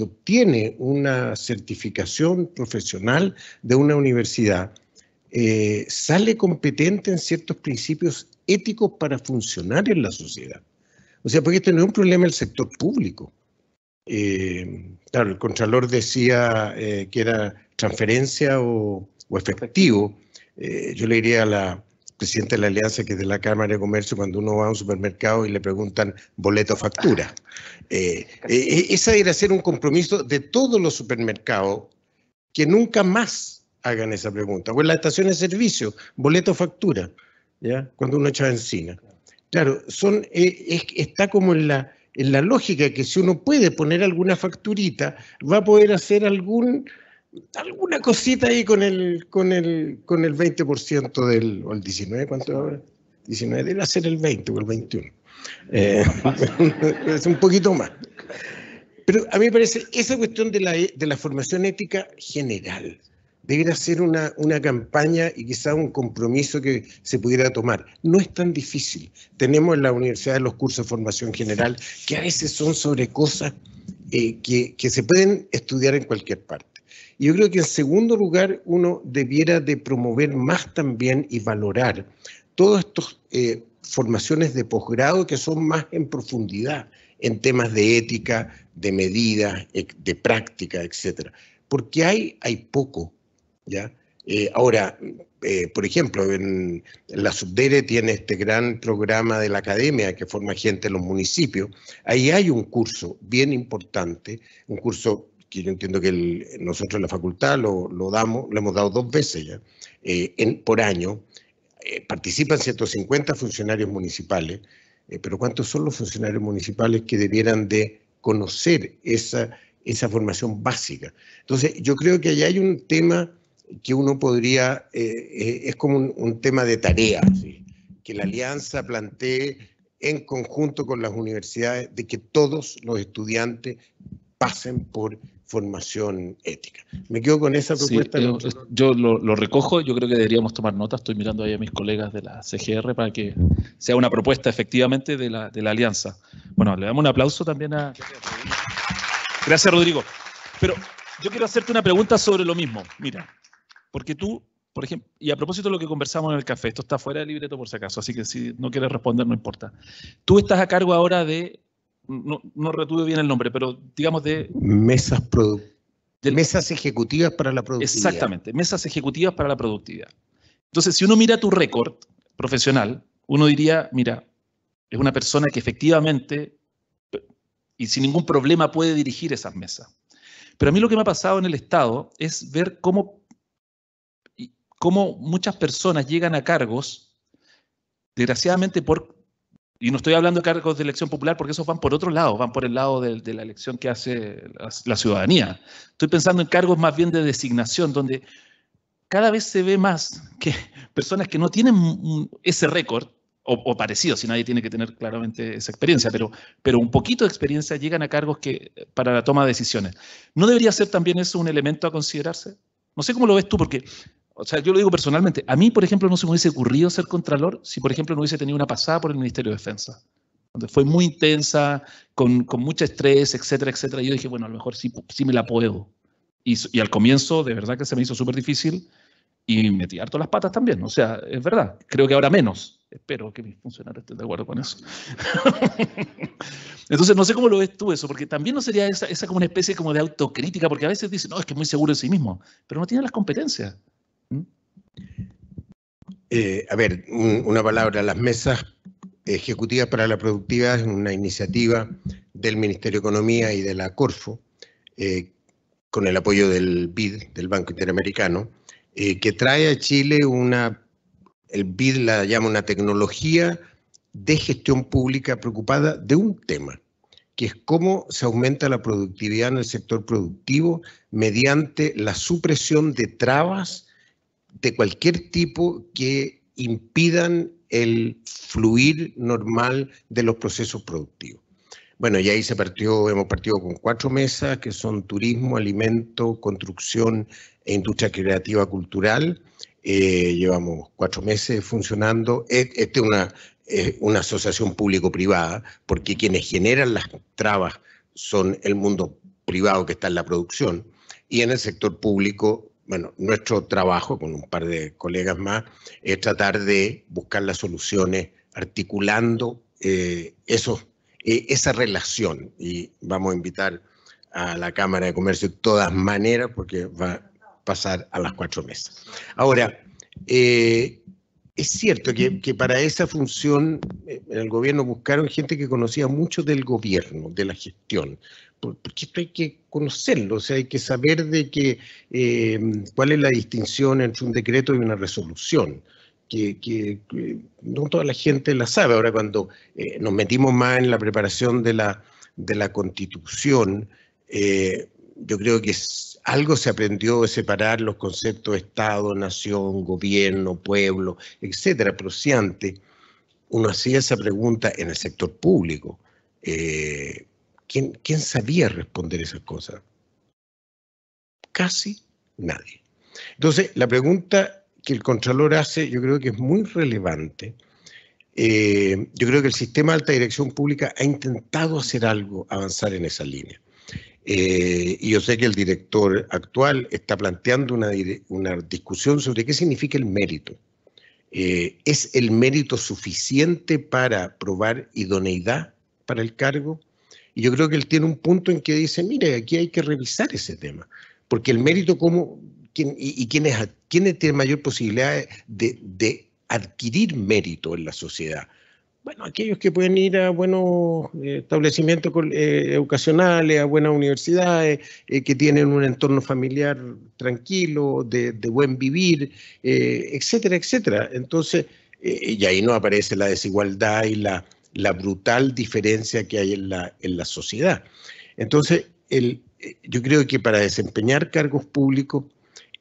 obtiene una certificación profesional de una universidad eh, sale competente en ciertos principios éticos para funcionar en la sociedad. O sea, porque este no es un problema el sector público. Eh, claro, el Contralor decía eh, que era transferencia o, efectivo. yo le diría a la, presidente de la Alianza, que es de la Cámara de Comercio, cuando uno va a un supermercado y le preguntan boleto factura. Eh, eh esa era ser un compromiso de todos los supermercados que nunca más hagan esa pregunta. O en la estación de servicio, boleto factura, ¿ya? cuando uno echa encina. Claro, son, eh, está como en la, en la lógica que si uno puede poner alguna facturita, va a poder hacer algún alguna cosita ahí con el, con el, con el 20% del, o el 19, ¿cuánto ahora? 19, debe ser el 20 o el 21. Eh, es un poquito más. Pero a mí me parece, esa cuestión de la, formación ética general debería ser una, una campaña y quizás un compromiso que se pudiera tomar. No es tan difícil. Tenemos en la universidad los cursos de formación general que a veces son sobre cosas eh, que se pueden estudiar en cualquier parte yo creo que en segundo lugar uno debiera de promover más también y valorar todas estas eh, formaciones de posgrado que son más en profundidad en temas de ética, de medidas, e, de práctica, etcétera. Porque hay, hay poco, ¿ya? Eh, ahora, eh, por ejemplo, la Subdere tiene este gran programa de la academia que forma gente en los municipios. Ahí hay un curso bien importante, un curso que yo entiendo que nosotros en la facultad lo, damos, lo hemos dado dos veces ya, eh, por año. Eh, participan 150 funcionarios municipales, eh, pero ¿cuántos son los funcionarios municipales que debieran de conocer esa, esa formación básica? Entonces, yo creo que allá hay un tema que uno podría, es como un, tema de tarea, que la alianza plantee en conjunto con las universidades de que todos los estudiantes pasen por formación ética. Me quedo con esa propuesta. yo, lo, recojo, yo creo que deberíamos tomar nota, estoy mirando ahí a mis colegas de la CGR para que sea una propuesta efectivamente de la, de la alianza. Bueno, le damos un aplauso también a... Gracias, Rodrigo. Pero yo quiero hacerte una pregunta sobre lo mismo. Mira, porque tú, por ejemplo, y a propósito de lo que conversamos en el café, esto está fuera de libreto por si acaso, así que si no quieres responder, no importa. Tú estás a cargo ahora de no, retuve bien el nombre, pero digamos de... Mesas de mesas ejecutivas para la productividad. Exactamente, mesas ejecutivas para la productividad. Entonces, si uno mira tu récord profesional, uno diría, mira, es una persona que efectivamente y sin ningún problema puede dirigir esas mesas. Pero a mí lo que me ha pasado en el Estado es ver cómo, cómo muchas personas llegan a cargos, desgraciadamente por y no estoy hablando de cargos de elección popular porque esos van por otro lado, van por el lado de, la elección que hace la, ciudadanía. Estoy pensando en cargos más bien de designación, donde cada vez se ve más que personas que no tienen ese récord, o, parecido, si nadie tiene que tener claramente esa experiencia, pero, pero un poquito de experiencia llegan a cargos que, para la toma de decisiones. ¿No debería ser también eso un elemento a considerarse? No sé cómo lo ves tú, porque o sea, yo lo digo personalmente. A mí, por ejemplo, no se me hubiese ocurrido ser contralor si, por ejemplo, no hubiese tenido una pasada por el Ministerio de Defensa. Donde fue muy intensa, con, con mucho estrés, etcétera, etcétera. Y yo dije, bueno, a lo mejor sí, sí me la puedo. Y, al comienzo, de verdad que se me hizo súper difícil y metí harto las patas también. O sea, es verdad. Creo que ahora menos. Espero que mis funcionarios estén de acuerdo con eso. Entonces, no sé cómo lo ves tú eso, porque también no sería esa, esa como una especie como de autocrítica, porque a veces dicen, no, es que es muy seguro de sí mismo, pero no tiene las competencias. Eh, a ver, una palabra, las mesas ejecutivas para la productividad es una iniciativa del Ministerio de Economía y de la Corfo, eh, con el apoyo del BID, del Banco Interamericano, eh, que trae a Chile una, el BID la llama una tecnología de gestión pública preocupada de un tema, que es cómo se aumenta la productividad en el sector productivo mediante la supresión de trabas de cualquier tipo que impidan el fluir normal de los procesos productivos. Bueno, y ahí se partió, hemos partido con cuatro mesas que son turismo, alimento, construcción e industria creativa cultural. Eh, llevamos cuatro meses funcionando. Esta es una, eh, una asociación público-privada, porque quienes generan las trabas son el mundo privado que está en la producción y en el sector público bueno, nuestro trabajo con un par de colegas más es tratar de buscar las soluciones articulando eh, e, esa relación. Y vamos a invitar a la Cámara de Comercio de todas maneras porque va a pasar a las cuatro meses. Ahora, eh, es cierto que, que, para esa función eh, el gobierno buscaron gente que conocía mucho del gobierno, de la gestión, porque esto hay que conocerlo, o sea, hay que saber de que, eh, cuál es la distinción entre un decreto y una resolución. Que, no toda la gente la sabe. Ahora, cuando eh, nos metimos más en la preparación de la, de la constitución, eh, yo creo que algo se aprendió de separar los conceptos Estado, nación, gobierno, pueblo, etcétera. Pero si antes uno hacía esa pregunta en el sector público, eh, ¿Quién, sabía responder esas cosas? Casi nadie. Entonces, la pregunta que el Contralor hace yo creo que es muy relevante. Eh, yo creo que el sistema de alta dirección pública ha intentado hacer algo, avanzar en esa línea. Eh, y yo sé que el director actual está planteando una, discusión sobre qué significa el mérito. Eh, ¿Es el mérito suficiente para probar idoneidad para el cargo? Y yo creo que él tiene un punto en que dice, mire, aquí hay que revisar ese tema, porque el mérito como, quién, y, quiénes quién, tiene mayor posibilidad de, adquirir mérito en la sociedad bueno, aquellos que pueden ir a buenos eh, establecimientos eh, educacionales, a buenas universidades, eh, que tienen un entorno familiar tranquilo, de, buen vivir, etcétera, etcétera. Entonces, y ahí no aparece la desigualdad y la, la brutal diferencia que hay en la, en la sociedad. Entonces, el, eh, yo creo que para desempeñar cargos públicos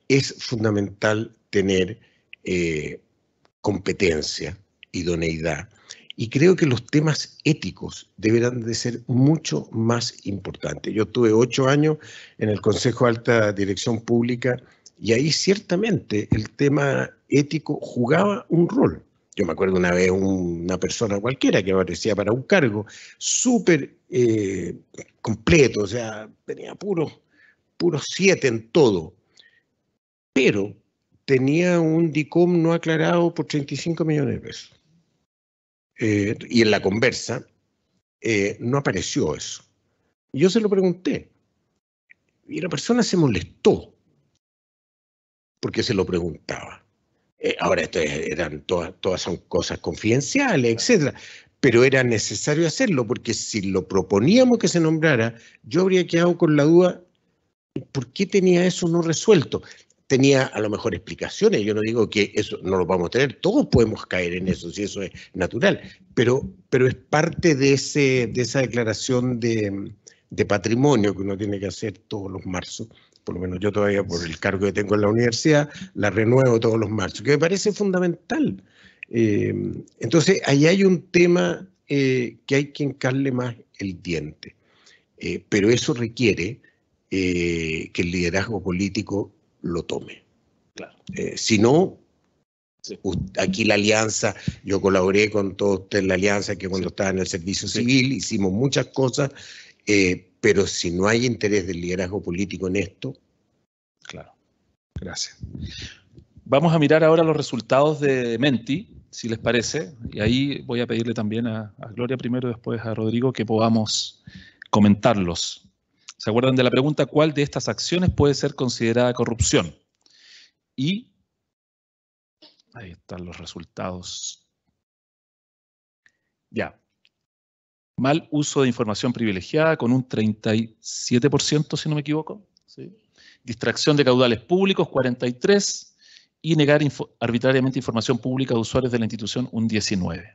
es fundamental tener eh, competencia, idoneidad. Y creo que los temas éticos deberán de ser mucho más importantes. Yo tuve ocho años en el Consejo Alta Dirección Pública y ahí ciertamente el tema ético jugaba un rol yo me acuerdo una vez una persona cualquiera que aparecía para un cargo súper eh, completo, o sea, tenía puros puro siete en todo, pero tenía un DICOM no aclarado por 35 millones de pesos. Eh, y en la conversa eh, no apareció eso. Yo se lo pregunté y la persona se molestó porque se lo preguntaba. Eh, ahora, esto eran, todas, todas son cosas confidenciales, etcétera pero era necesario hacerlo, porque si lo proponíamos que se nombrara, yo habría quedado con la duda, ¿por qué tenía eso no resuelto? Tenía a lo mejor explicaciones, yo no digo que eso no lo vamos a tener, todos podemos caer en eso, si eso es natural, pero, pero es parte de, ese, de esa declaración de, de patrimonio que uno tiene que hacer todos los marzos, por lo menos yo todavía por el cargo que tengo en la universidad, la renuevo todos los marchos, que me parece fundamental. Eh, entonces, ahí hay un tema eh, que hay que encarle más el diente, eh, pero eso requiere que el liderazgo político lo tome. si no, Aquí la alianza, yo colaboré con todos ustedes en la alianza que cuando estaba en el servicio civil, hicimos muchas cosas, eh, pero si no hay interés del liderazgo político en esto. Claro, gracias. Vamos a mirar ahora los resultados de Menti, si les parece. Y ahí voy a pedirle también a, Gloria primero, después a Rodrigo, que podamos comentarlos. ¿Se acuerdan de la pregunta cuál de estas acciones puede ser considerada corrupción? Y ahí están los resultados. Ya, mal uso de información privilegiada con un 37%, si no me equivoco. Distracción de caudales públicos, 43%. Y negar arbitrariamente información pública a usuarios de la institución, un 19%.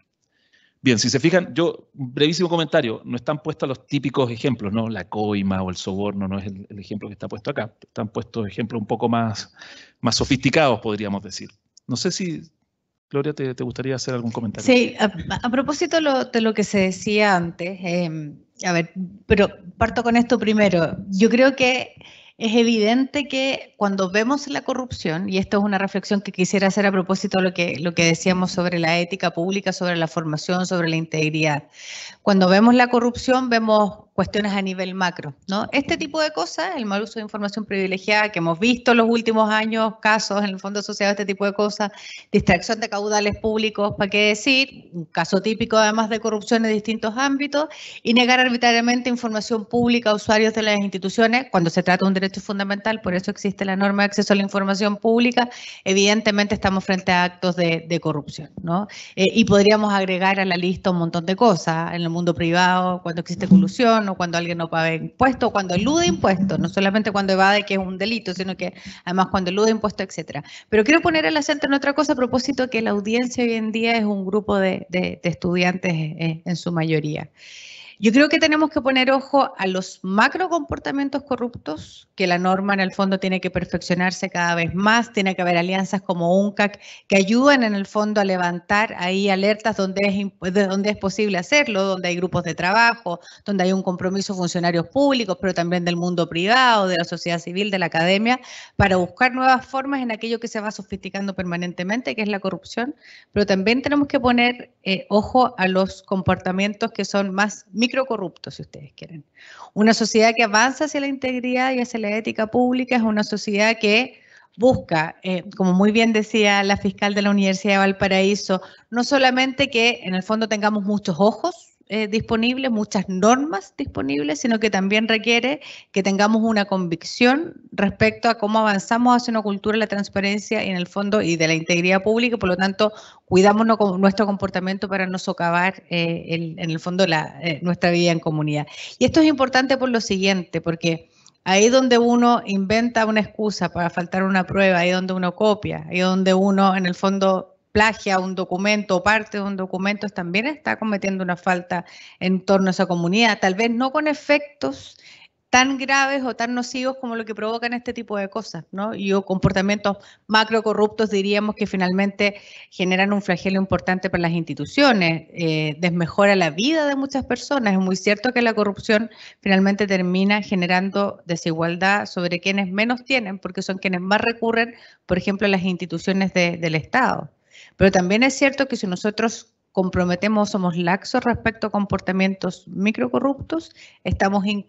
Bien, si se fijan, yo, brevísimo comentario, no están puestos los típicos ejemplos, ¿no? La coima o el soborno no es el, el ejemplo que está puesto acá. Están puestos ejemplos un poco más, más sofisticados, podríamos decir. No sé si Gloria, ¿te, gustaría hacer algún comentario? Sí, a, propósito de lo que se decía antes, em, a ver, pero parto con esto primero. Yo creo que es evidente que cuando vemos la corrupción, y esto es una reflexión que quisiera hacer a propósito de lo que, lo que decíamos sobre la ética pública, sobre la formación, sobre la integridad, cuando vemos la corrupción vemos cuestiones a nivel macro, ¿no? Este tipo de cosas, el mal uso de información privilegiada que hemos visto en los últimos años, casos en el fondo social, este tipo de cosas, distracción de caudales públicos, ¿para qué decir? Un caso típico además de corrupción en distintos ámbitos y negar arbitrariamente información pública a usuarios de las instituciones cuando se trata de un derecho fundamental, por eso existe la norma de acceso a la información pública, evidentemente estamos frente a actos de, corrupción, ¿no? Eh, y podríamos agregar a la lista un montón de cosas en el mundo privado, cuando existe colusión, cuando alguien no paga impuestos, cuando elude impuestos, no solamente cuando evade que es un delito, sino que además cuando elude impuestos, etcétera. Pero quiero poner el acento en otra cosa a propósito que la audiencia hoy en día es un grupo de, de estudiantes eh, en su mayoría. Yo creo que tenemos que poner ojo a los macro comportamientos corruptos, que la norma en el fondo tiene que perfeccionarse cada vez más, tiene que haber alianzas como UNCAC que ayuden en el fondo a levantar ahí alertas donde es, donde es posible hacerlo, donde hay grupos de trabajo, donde hay un compromiso de funcionarios públicos, pero también del mundo privado, de la sociedad civil, de la academia, para buscar nuevas formas en aquello que se va sofisticando permanentemente, que es la corrupción, pero también tenemos que poner eh, ojo a los comportamientos que son más micro microcorrupto, si ustedes quieren. Una sociedad que avanza hacia la integridad y hacia la ética pública es una sociedad que busca, eh, como muy bien decía la fiscal de la Universidad de Valparaíso, no solamente que en el fondo tengamos muchos ojos, eh, disponibles, muchas normas disponibles, sino que también requiere que tengamos una convicción respecto a cómo avanzamos hacia una cultura de la transparencia y en el fondo y de la integridad pública, por lo tanto, cuidamos nuestro comportamiento para no socavar eh, en el fondo eh, nuestra vida en comunidad. Y esto es importante por lo siguiente, porque... Ahí donde uno inventa una excusa para faltar una prueba, ahí donde uno copia, ahí donde uno en el fondo plagia un documento o parte de un documento, también está cometiendo una falta en torno a esa comunidad, tal vez no con efectos tan graves o tan nocivos como lo que provocan este tipo de cosas, ¿no? Y o comportamientos corruptos diríamos que finalmente generan un flagelo importante para las instituciones, eh, desmejora la vida de muchas personas. Es muy cierto que la corrupción finalmente termina generando desigualdad sobre quienes menos tienen, porque son quienes más recurren, por ejemplo, a las instituciones del Estado. Pero también es cierto que si nosotros comprometemos, somos laxos respecto a comportamientos microcorruptos, estamos en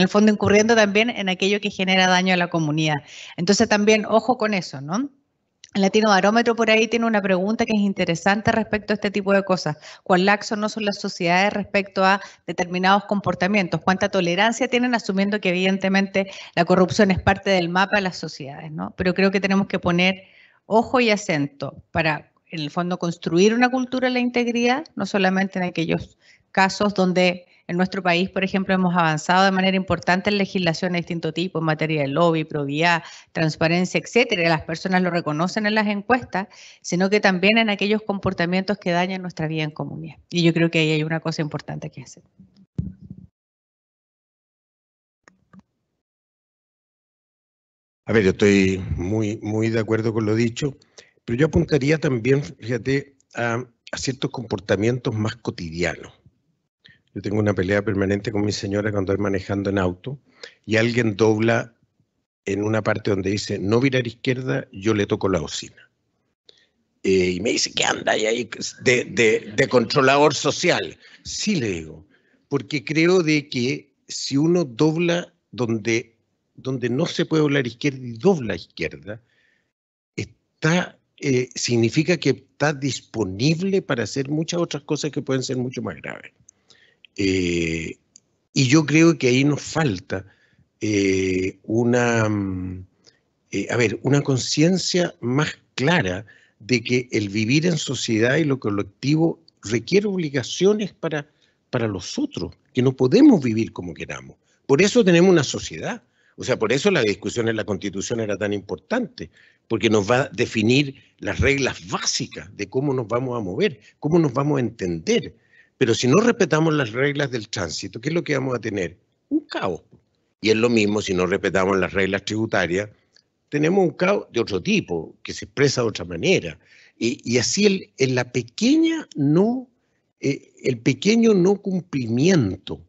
el fondo incurriendo también en aquello que genera daño a la comunidad. Entonces también, ojo con eso, ¿no? El Latino Barómetro por ahí tiene una pregunta que es interesante respecto a este tipo de cosas. ¿Cuán laxos no son las sociedades respecto a determinados comportamientos? ¿Cuánta tolerancia tienen asumiendo que evidentemente la corrupción es parte del mapa de las sociedades? ¿no? Pero creo que tenemos que poner ojo y acento para en el fondo construir una cultura de la integridad, no solamente en aquellos casos donde en nuestro país, por ejemplo, hemos avanzado de manera importante en legislación de distinto tipo, en materia de lobby, probidad, transparencia, etcétera. Las personas lo reconocen en las encuestas, sino que también en aquellos comportamientos que dañan nuestra vida en comunidad. Y yo creo que ahí hay una cosa importante que hacer. A ver, yo estoy muy, muy de acuerdo con lo dicho. Pero yo apuntaría también, fíjate, a, ciertos comportamientos más cotidianos. Yo tengo una pelea permanente con mi señora cuando estoy manejando en auto y alguien dobla en una parte donde dice no virar izquierda, yo le toco la bocina. Eh, y me dice ¿qué anda ahí de, controlador social. Sí le digo, porque creo de que si uno dobla donde, donde no se puede doblar izquierda y dobla izquierda, está eh, significa que está disponible para hacer muchas otras cosas que pueden ser mucho más graves. Eh, y yo creo que ahí nos falta eh, una, mm, a ver, una conciencia más clara de que el vivir en sociedad y lo colectivo requiere obligaciones para, para los otros, que no podemos vivir como queramos. Por eso tenemos una sociedad. O sea, por eso la discusión en la Constitución era tan importante porque nos va a definir las reglas básicas de cómo nos vamos a mover, cómo nos vamos a entender. Pero si no respetamos las reglas del tránsito, ¿qué es lo que vamos a tener? Un caos. Y es lo mismo si no respetamos las reglas tributarias, tenemos un caos de otro tipo, que se expresa de otra manera. Y, así el, en la pequeña no, eh, el pequeño no cumplimiento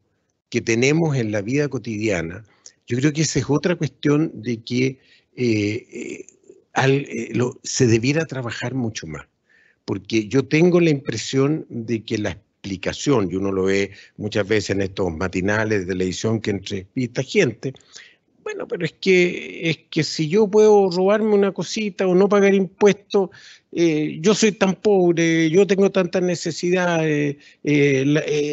que tenemos en la vida cotidiana, yo creo que esa es otra cuestión de que eh, eh, eh, se debiera trabajar mucho más, porque yo tengo la impresión de que la explicación, y uno lo ve muchas veces en estos matinales de la edición que entrevista gente, bueno, pero es que, es que si yo puedo robarme una cosita o no pagar impuestos, eh, yo soy tan pobre, yo tengo tantas necesidades, eh,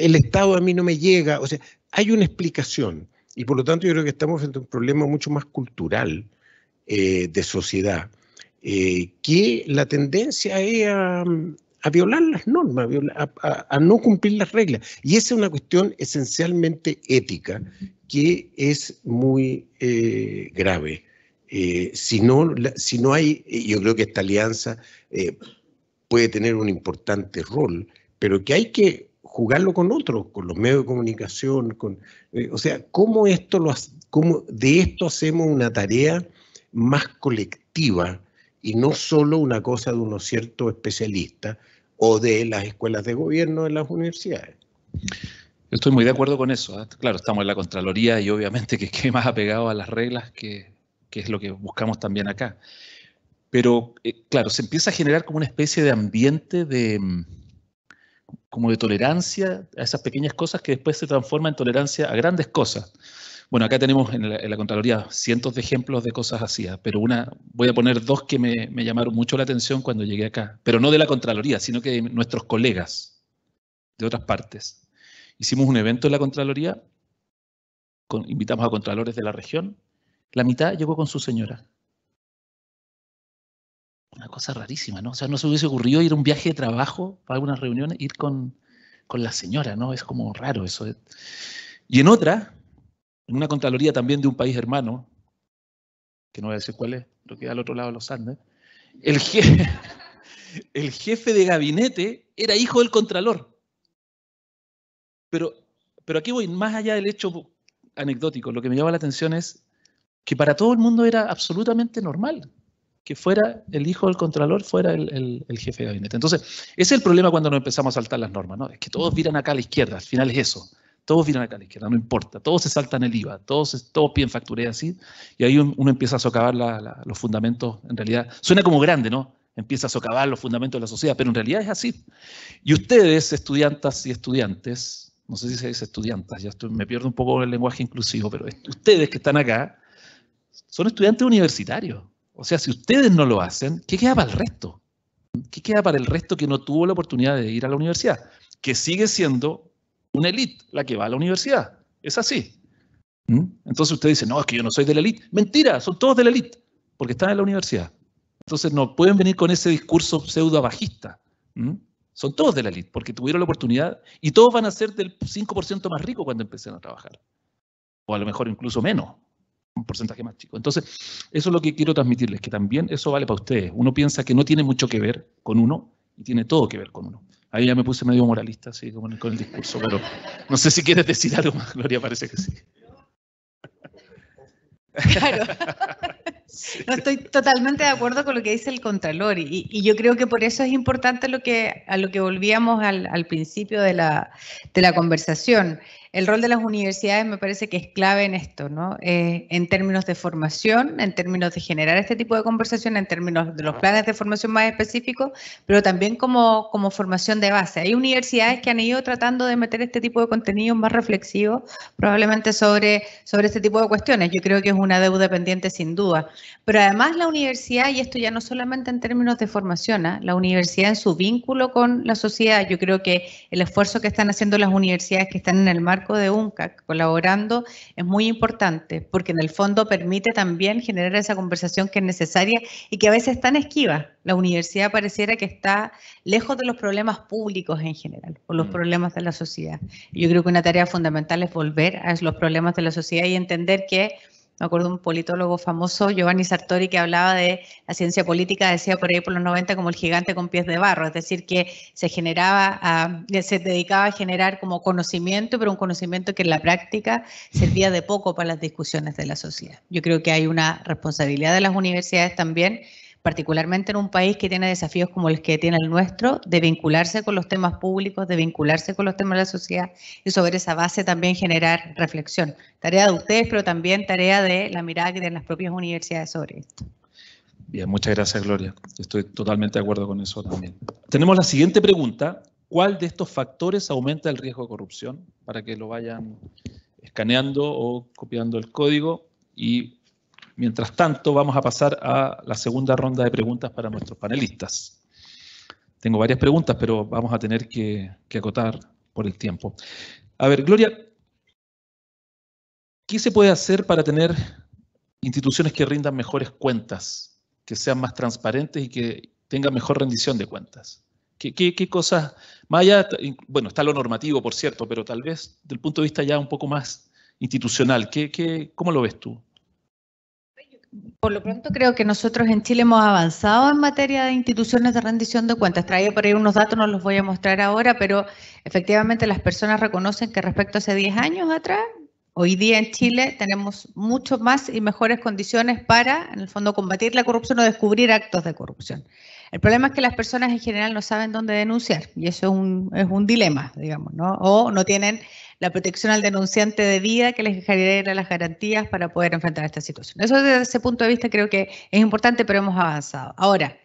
el Estado a mí no me llega, o sea, hay una explicación. Y por lo tanto yo creo que estamos frente a un problema mucho más cultural eh, de sociedad, eh, que la tendencia es a, violar las normas, a, no cumplir las reglas. Y esa es una cuestión esencialmente ética que es muy eh, grave. si, no, si no hay, yo creo que esta alianza puede tener un importante rol, pero que hay que jugarlo con otros, con los medios de comunicación, con, o sea, cómo esto lo, cómo de esto hacemos una tarea más colectiva y no solo una cosa de unos ciertos especialistas o de las escuelas de gobierno de las universidades. estoy muy de acuerdo con eso. ¿eh? Claro, estamos en la Contraloría y obviamente que es más apegado a las reglas, que, es lo que buscamos también acá. Pero, eh, claro, se empieza a generar como una especie de ambiente de, mm, como de tolerancia a esas pequeñas cosas que después se transforma en tolerancia a grandes cosas. Bueno, acá tenemos en la, Contraloría cientos de ejemplos de cosas así, ¿ah? pero una, voy a poner dos que me, me, llamaron mucho la atención cuando llegué acá, pero no de la Contraloría, sino que de nuestros colegas de otras partes. Hicimos un evento en la Contraloría, invitamos a contralores de la región, la mitad llegó con su señora. Una cosa rarísima, ¿no? O sea, no se hubiese ocurrido ir a un viaje de trabajo, para algunas reuniones, ir con, con la señora, ¿no? Es como raro eso. ¿eh? Y en otra, en una Contraloría también de un país hermano, que no voy a decir cuál es, lo que al otro lado de los Andes, el jefe, de gabinete era hijo del Contralor. Pero, pero aquí voy, más allá del hecho anecdótico, lo que me llama la atención es que para todo el mundo era absolutamente normal que fuera el hijo del Contralor, fuera el, jefe de gabinete. Entonces, ese es el problema cuando nos empezamos a saltar las normas, ¿no? Es que todos miran acá a la izquierda, al final es eso todos vienen acá a la izquierda, no importa, todos se saltan el IVA, todos, todos piden facturé así, y ahí uno empieza a socavar los fundamentos, en realidad, suena como grande, ¿no? Empieza a socavar los fundamentos de la sociedad, pero en realidad es así. Y ustedes, estudiantes y estudiantes, no sé si se dice estudiantes, ya me pierdo un poco el lenguaje inclusivo, pero ustedes que están acá, son estudiantes universitarios. O sea, si ustedes no lo hacen, ¿qué queda para el resto? ¿Qué queda para el resto que no tuvo la oportunidad de ir a la universidad? Que sigue siendo una élite, la que va a la universidad. Es así. ¿Mm? Entonces usted dice, no, es que yo no soy de la élite. Mentira, son todos de la élite, porque están en la universidad. Entonces no pueden venir con ese discurso pseudo bajista. ¿Mm? Son todos de la élite, porque tuvieron la oportunidad y todos van a ser del 5% más rico cuando empiecen a trabajar. O a lo mejor incluso menos, un porcentaje más chico. Entonces, eso es lo que quiero transmitirles, que también eso vale para ustedes. Uno piensa que no tiene mucho que ver con uno y tiene todo que ver con uno. Ahí ya me puse medio moralista, así con el discurso, pero no sé si quieres decir algo más, Gloria, parece que sí. Claro. No estoy totalmente de acuerdo con lo que dice el Contralor y, yo creo que por eso es importante lo que, a lo que volvíamos al, principio de la conversación el rol de las universidades me parece que es clave en esto, ¿no? Eh, en términos de formación, en términos de generar este tipo de conversación, en términos de los planes de formación más específicos, pero también como, como formación de base. Hay universidades que han ido tratando de meter este tipo de contenido más reflexivo, probablemente sobre, sobre este tipo de cuestiones. Yo creo que es una deuda pendiente sin duda. Pero además la universidad, y esto ya no solamente en términos de formación, ¿ah? la universidad en su vínculo con la sociedad, yo creo que el esfuerzo que están haciendo las universidades que están en el marco de UNCAC, colaborando, es muy importante, porque en el fondo permite también generar esa conversación que es necesaria y que a veces es tan esquiva. La universidad pareciera que está lejos de los problemas públicos en general, o los mm. problemas de la sociedad. Yo creo que una tarea fundamental es volver a los problemas de la sociedad y entender que me acuerdo un politólogo famoso, Giovanni Sartori, que hablaba de la ciencia política, decía por ahí por los 90 como el gigante con pies de barro, es decir, que se generaba, se dedicaba a generar como conocimiento, pero un conocimiento que en la práctica servía de poco para las discusiones de la sociedad. Yo creo que hay una responsabilidad de las universidades también particularmente en un país que tiene desafíos como el que tiene el nuestro, de vincularse con los temas públicos, de vincularse con los temas de la sociedad y sobre esa base también generar reflexión. Tarea de ustedes, pero también tarea de la mirada que de las propias universidades sobre esto. Bien, muchas gracias Gloria. Estoy totalmente de acuerdo con eso también. Tenemos la siguiente pregunta. ¿Cuál de estos factores aumenta el riesgo de corrupción? Para que lo vayan escaneando o copiando el código y Mientras tanto, vamos a pasar a la segunda ronda de preguntas para nuestros panelistas. Tengo varias preguntas, pero vamos a tener que, acotar por el tiempo. A ver, Gloria, ¿qué se puede hacer para tener instituciones que rindan mejores cuentas, que sean más transparentes y que tengan mejor rendición de cuentas? ¿Qué, cosas, más allá, bueno, está lo normativo, por cierto, pero tal vez del punto de vista ya un poco más institucional, qué cómo lo ves tú? Por lo pronto creo que nosotros en Chile hemos avanzado en materia de instituciones de rendición de cuentas. Traía por ahí unos datos, no los voy a mostrar ahora, pero efectivamente las personas reconocen que respecto a hace 10 años atrás, hoy día en Chile tenemos mucho más y mejores condiciones para, en el fondo, combatir la corrupción o descubrir actos de corrupción. El problema es que las personas en general no saben dónde denunciar y eso es un, es un dilema, digamos, ¿no? O no tienen la protección al denunciante de vida que les genera las garantías para poder enfrentar esta situación. Eso desde ese punto de vista creo que es importante, pero hemos avanzado. Ahora,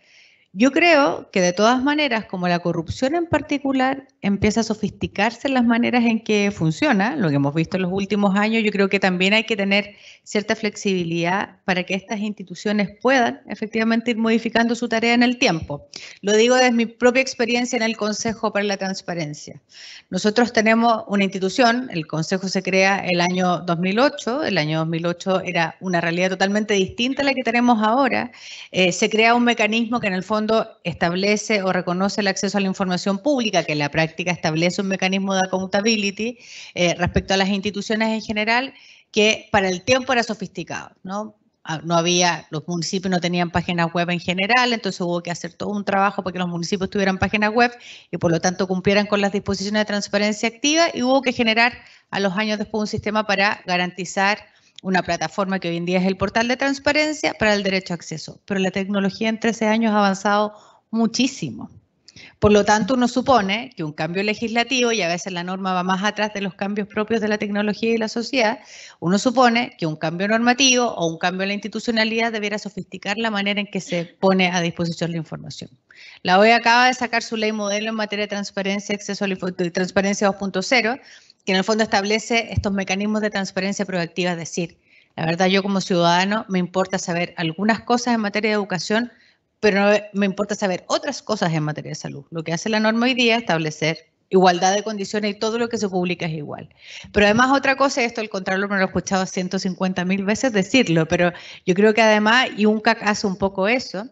yo creo que de todas maneras, como la corrupción en particular empieza a sofisticarse en las maneras en que funciona, lo que hemos visto en los últimos años, yo creo que también hay que tener cierta flexibilidad para que estas instituciones puedan efectivamente ir modificando su tarea en el tiempo. Lo digo desde mi propia experiencia en el Consejo para la Transparencia. Nosotros tenemos una institución, el Consejo se crea el año 2008, el año 2008 era una realidad totalmente distinta a la que tenemos ahora, eh, se crea un mecanismo que en el fondo establece o reconoce el acceso a la información pública, que en la práctica establece un mecanismo de accountability eh, respecto a las instituciones en general, que para el tiempo era sofisticado, ¿no? Ah, no había, los municipios no tenían páginas web en general, entonces hubo que hacer todo un trabajo para que los municipios tuvieran páginas web y por lo tanto cumplieran con las disposiciones de transparencia activa y hubo que generar a los años después un sistema para garantizar una plataforma que hoy en día es el portal de transparencia para el derecho a acceso. Pero la tecnología en 13 años ha avanzado muchísimo. Por lo tanto, uno supone que un cambio legislativo, y a veces la norma va más atrás de los cambios propios de la tecnología y la sociedad, uno supone que un cambio normativo o un cambio en la institucionalidad debiera sofisticar la manera en que se pone a disposición la información. La OEA acaba de sacar su ley modelo en materia de transparencia, acceso transparencia 2.0 que en el fondo establece estos mecanismos de transferencia proactiva, es decir, la verdad yo como ciudadano me importa saber algunas cosas en materia de educación, pero no me importa saber otras cosas en materia de salud. Lo que hace la norma hoy día es establecer igualdad de condiciones y todo lo que se publica es igual. Pero además otra cosa, esto el Contralor me lo he escuchado 150 mil veces decirlo, pero yo creo que además, y UNCAC hace un poco eso,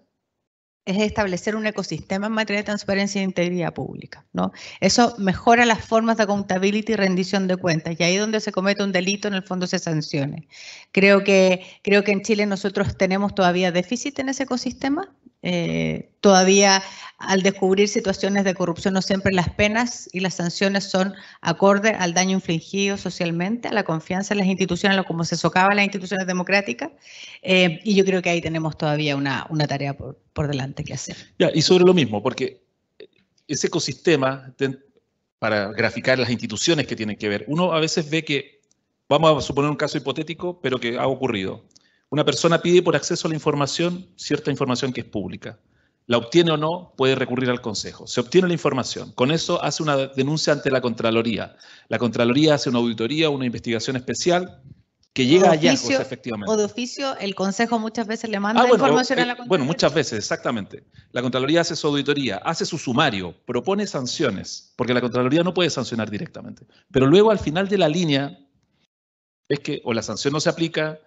es establecer un ecosistema en materia de transparencia e integridad pública. ¿no? Eso mejora las formas de accountability y rendición de cuentas, y ahí donde se comete un delito, en el fondo se sancione. Creo que, creo que en Chile nosotros tenemos todavía déficit en ese ecosistema, eh, todavía al descubrir situaciones de corrupción no siempre las penas y las sanciones son acorde al daño infligido socialmente, a la confianza en las instituciones, a se socava las instituciones democráticas. Eh, y yo creo que ahí tenemos todavía una, tarea por, por, delante que hacer. y sobre lo mismo, porque ese ecosistema, para graficar las instituciones que tienen que ver, uno a veces ve que, vamos a suponer un caso hipotético, pero que ha ocurrido una persona pide por acceso a la información cierta información que es pública. La obtiene o no, puede recurrir al Consejo. Se obtiene la información. Con eso hace una denuncia ante la Contraloría. La Contraloría hace una auditoría, una investigación especial que llega allá. efectivamente. O de oficio, el Consejo muchas veces le manda ah, información a eh, la Contraloría. Bueno, muchas veces, exactamente. La Contraloría hace su auditoría, hace su sumario, propone sanciones, porque la Contraloría no puede sancionar directamente. Pero luego, al final de la línea, es que o la sanción no se aplica,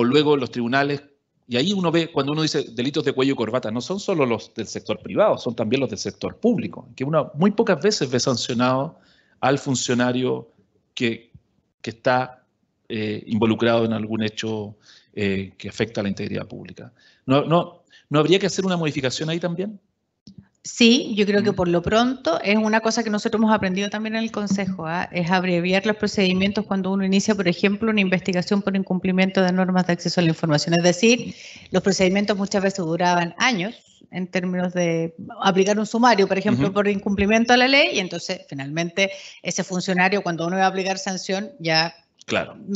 o luego los tribunales. Y ahí uno ve, cuando uno dice delitos de cuello y corbata, no son solo los del sector privado, son también los del sector público, que uno muy pocas veces ve sancionado al funcionario que, está eh, involucrado en algún hecho eh, que afecta a la integridad pública. No, no, ¿No habría que hacer una modificación ahí también? Sí, yo creo que mm. por lo pronto es una cosa que nosotros hemos aprendido también en el Consejo, ¿ah? es abreviar los procedimientos cuando uno inicia, por ejemplo, una investigación por incumplimiento de normas de acceso a la información. Es decir, los procedimientos muchas veces duraban años en términos de aplicar un sumario, por ejemplo, por incumplimiento a la ley, y entonces finalmente ese funcionario cuando uno iba a aplicar sanción ya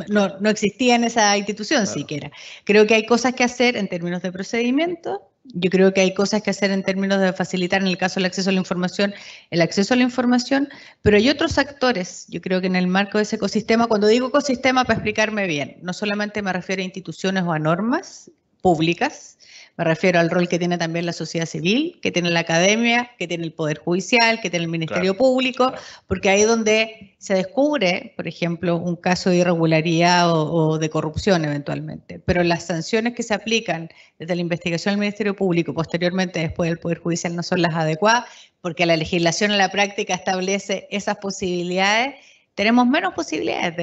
No, existía en esa institución siquiera. Creo que hay cosas que hacer en términos de procedimiento yo creo que hay cosas que hacer en términos de facilitar, en el caso del acceso a la información, el acceso a la información, pero hay otros actores, yo creo que en el marco de ese ecosistema, cuando digo ecosistema, para explicarme bien, no solamente me refiero a instituciones o a normas públicas, me refiero al rol que tiene también la sociedad civil, que tiene la academia, que tiene el Poder Judicial, que tiene el Ministerio Público, porque ahí donde se descubre, por ejemplo, un caso de irregularidad o, de corrupción eventualmente. Pero las sanciones que se aplican desde la investigación del Ministerio Público, posteriormente después del Poder Judicial, no son las adecuadas, porque la legislación en la práctica establece esas posibilidades tenemos menos posibilidades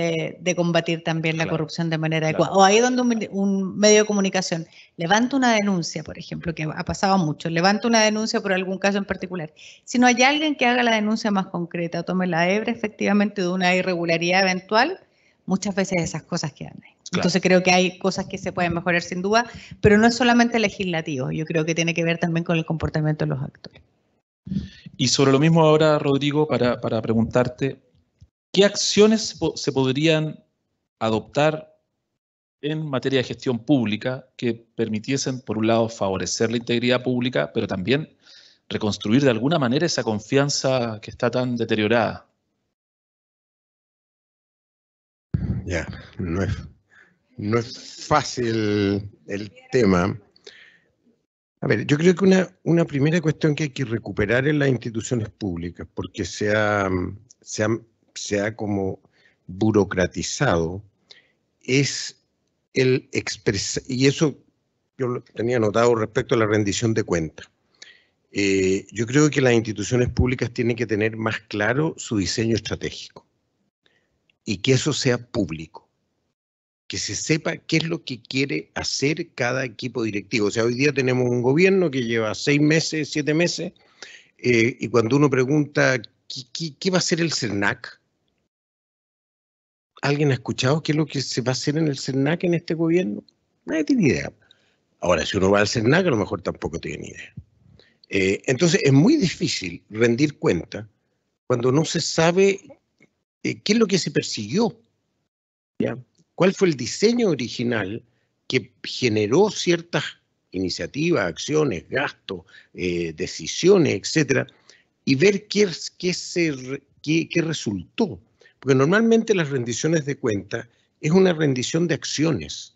de, combatir también la corrupción de manera adecuada. O ahí donde un, medio de comunicación levanta una denuncia, por ejemplo, que ha pasado mucho, levanta una denuncia por algún caso en particular. Si no hay alguien que haga la denuncia más concreta tome la hebra efectivamente de una irregularidad eventual, muchas veces esas cosas quedan ahí. Entonces creo que hay cosas que se pueden mejorar sin duda, pero no es solamente legislativo, yo creo que tiene que ver también con el comportamiento de los actores. Y sobre lo mismo ahora, Rodrigo, para preguntarte, ¿Qué acciones se podrían adoptar en materia de gestión pública que permitiesen, por un lado, favorecer la integridad pública, pero también reconstruir de alguna manera esa confianza que está tan deteriorada? Ya, no, es, no es, fácil el tema. A ver, yo creo que una, primera cuestión que hay que recuperar en las instituciones públicas, porque se ha, sea como burocratizado es el expresar, y eso yo lo tenía notado respecto a la rendición de cuentas. Eh, yo creo que las instituciones públicas tienen que tener más claro su diseño estratégico y que eso sea público, que se sepa qué es lo que quiere hacer cada equipo directivo. O sea, hoy día tenemos un gobierno que lleva seis meses, siete meses, eh, y cuando uno pregunta, ¿qué, qué va a hacer el CERNAC? ¿Alguien ha escuchado qué es lo que se va a hacer en el CERNAC en este gobierno? Nadie tiene idea. Ahora, si uno va al CERNAC, a lo mejor tampoco tiene idea. Eh, entonces, es muy difícil rendir cuenta cuando no se sabe eh, qué es lo que se persiguió. ¿Cuál fue el diseño original que generó ciertas iniciativas, acciones, gastos, eh, decisiones, etcétera, y ver qué, qué, se, qué resultó porque normalmente las rendiciones de cuenta es una rendición de acciones,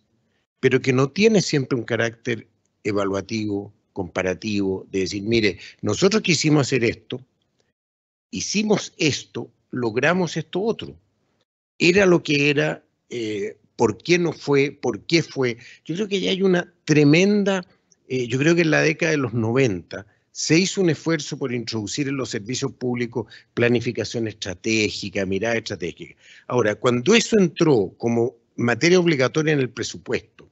pero que no tiene siempre un carácter evaluativo, comparativo, de decir, mire, nosotros quisimos hacer esto, hicimos esto, logramos esto otro. Era lo que era, eh, por qué no fue, por qué fue. Yo creo que ya hay una tremenda, eh, yo creo que en la década de los 90 se hizo un esfuerzo por introducir en los servicios públicos planificación estratégica, mirada estratégica. Ahora, cuando eso entró como materia obligatoria en el presupuesto,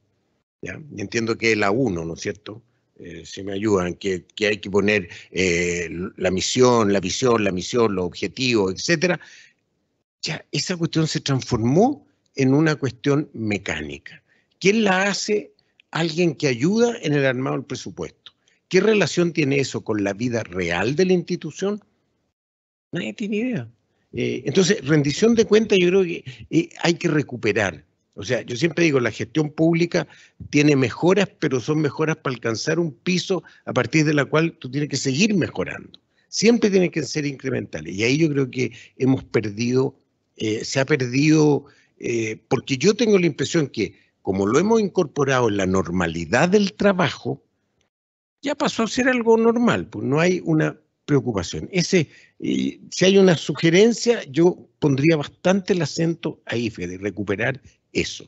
entiendo que es la 1, ¿no es cierto? Eh, si me ayudan, que, hay que poner eh, la misión, la visión, la misión, los objetivos, etcétera. Ya, esa cuestión se transformó en una cuestión mecánica. ¿Quién la hace? Alguien que ayuda en el armado del presupuesto. ¿Qué relación tiene eso con la vida real de la institución? Nadie tiene idea. Eh, entonces, rendición de cuentas yo creo que eh, hay que recuperar. O sea, yo siempre digo, la gestión pública tiene mejoras, pero son mejoras para alcanzar un piso a partir de la cual tú tienes que seguir mejorando. Siempre tienen que ser incrementales. Y ahí yo creo que hemos perdido, eh, se ha perdido, porque yo tengo la impresión que como lo hemos incorporado en la normalidad del trabajo, ya pasó a ser algo normal, pues no hay una preocupación. Ese, si hay una sugerencia, yo pondría bastante el acento ahí, Fede, recuperar eso.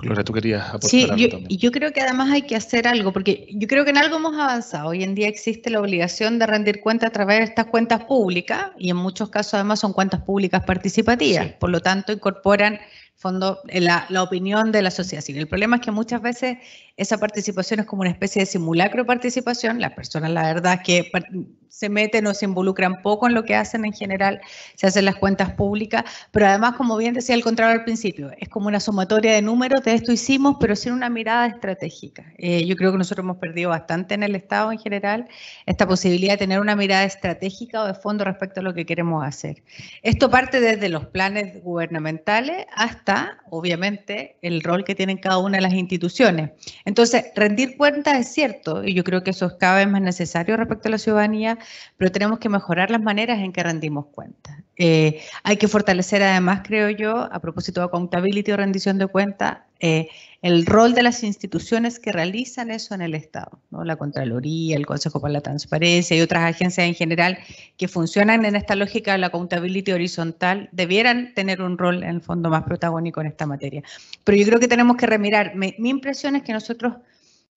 Laura, tú querías aportar sí, algo yo, yo creo que además hay que hacer algo, porque yo creo que en algo hemos avanzado. Hoy en día existe la obligación de rendir cuenta a través de estas cuentas públicas, y en muchos casos además son cuentas públicas participativas, por lo tanto incorporan fondo, la, la, opinión de la sociedad El problema es que muchas veces esa participación es como una especie de simulacro participación. Las personas, la verdad, que se meten o se involucran poco en lo que hacen en general, se hacen las cuentas públicas, pero además, como bien decía el contrario al principio, es como una sumatoria de números de esto hicimos, pero sin una mirada estratégica. Eh, yo creo que nosotros hemos perdido bastante en el Estado en general esta posibilidad de tener una mirada estratégica o de fondo respecto a lo que queremos hacer. Esto parte desde los planes gubernamentales hasta obviamente, el rol que tienen cada una de las instituciones. Entonces, rendir cuentas es cierto, y yo creo que eso es cada vez más necesario respecto a la ciudadanía, pero tenemos que mejorar las maneras en que rendimos cuentas. Eh, hay que fortalecer además, creo yo, a propósito de accountability o rendición de cuentas, eh, el rol de las instituciones que realizan eso en el Estado, ¿no? la Contraloría, el Consejo para la Transparencia y otras agencias en general que funcionan en esta lógica de la accountability horizontal, debieran tener un rol en el fondo más protagónico en esta materia. Pero yo creo que tenemos que remirar. mi, impresión es que nosotros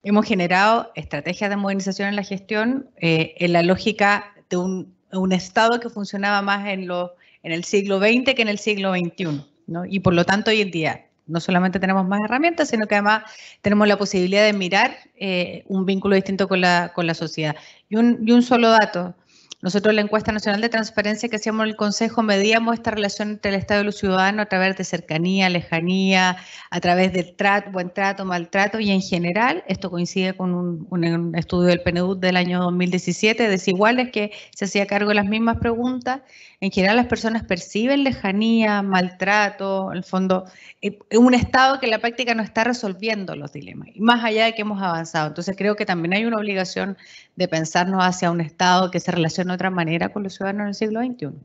hemos generado estrategias de modernización en la gestión eh, en la lógica de un un Estado que funcionaba más en, lo, en el siglo XX que en el siglo XXI. ¿no? Y por lo tanto hoy en día no solamente tenemos más herramientas, sino que además tenemos la posibilidad de mirar eh, un vínculo distinto con la, con la sociedad. Y un, y un solo dato, nosotros la encuesta nacional de transparencia que hacíamos en el Consejo medíamos esta relación entre el Estado y los ciudadanos a través de cercanía, lejanía, a través del trato, buen trato, maltrato y en general, esto coincide con un, estudio del PNUD del año 2017, desiguales que se hacía cargo de las mismas preguntas, en general las personas perciben lejanía, maltrato, en el fondo, eh, un Estado que en la práctica no está resolviendo los dilemas, y más allá de que hemos avanzado. Entonces creo que también hay una obligación de pensarnos hacia un Estado que se relacione de otra manera con los ciudadanos en el siglo XXI.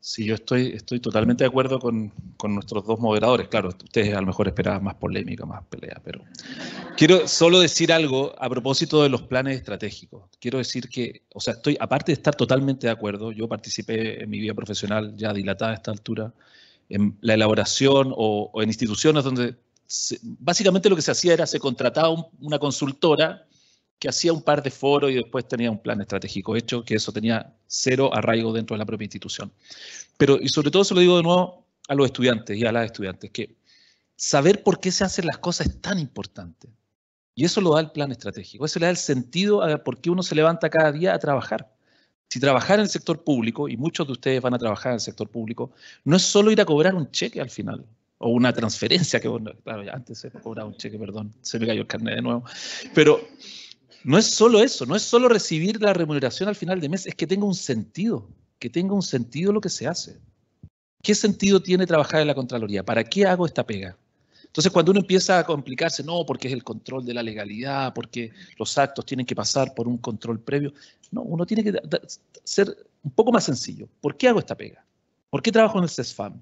Sí, yo estoy, estoy totalmente de acuerdo con, nuestros dos moderadores. Claro, ustedes a lo mejor esperaban más polémica, más pelea, pero quiero solo decir algo a propósito de los planes estratégicos. Quiero decir que, o sea, estoy, aparte de estar totalmente de acuerdo, yo participé en mi vida profesional ya dilatada a esta altura, en la elaboración o, en instituciones donde básicamente lo que se hacía era se contrataba una consultora que hacía un par de foros y después tenía un plan estratégico hecho, que eso tenía cero arraigo dentro de la propia institución. Pero, y sobre todo se lo digo de nuevo a los estudiantes y a las estudiantes, que saber por qué se hacen las cosas es tan importante. Y eso lo da el plan estratégico, eso le da el sentido a por qué uno se levanta cada día a trabajar. Si trabajar en el sector público, y muchos de ustedes van a trabajar en el sector público, no es solo ir a cobrar un cheque al final, o una transferencia, que bueno, claro, antes se cobraba un cheque, perdón, se me cayó el carnet de nuevo, pero no es solo eso, no es solo recibir la remuneración al final de mes, es que tenga un sentido, que tenga un sentido lo que se hace. ¿Qué sentido tiene trabajar en la Contraloría? ¿Para qué hago esta pega? Entonces, cuando uno empieza a complicarse, no, porque es el control de la legalidad, porque los actos tienen que pasar por un control previo. No, uno tiene que ser un poco más sencillo. ¿Por qué hago esta pega? ¿Por qué trabajo en el CESFAM?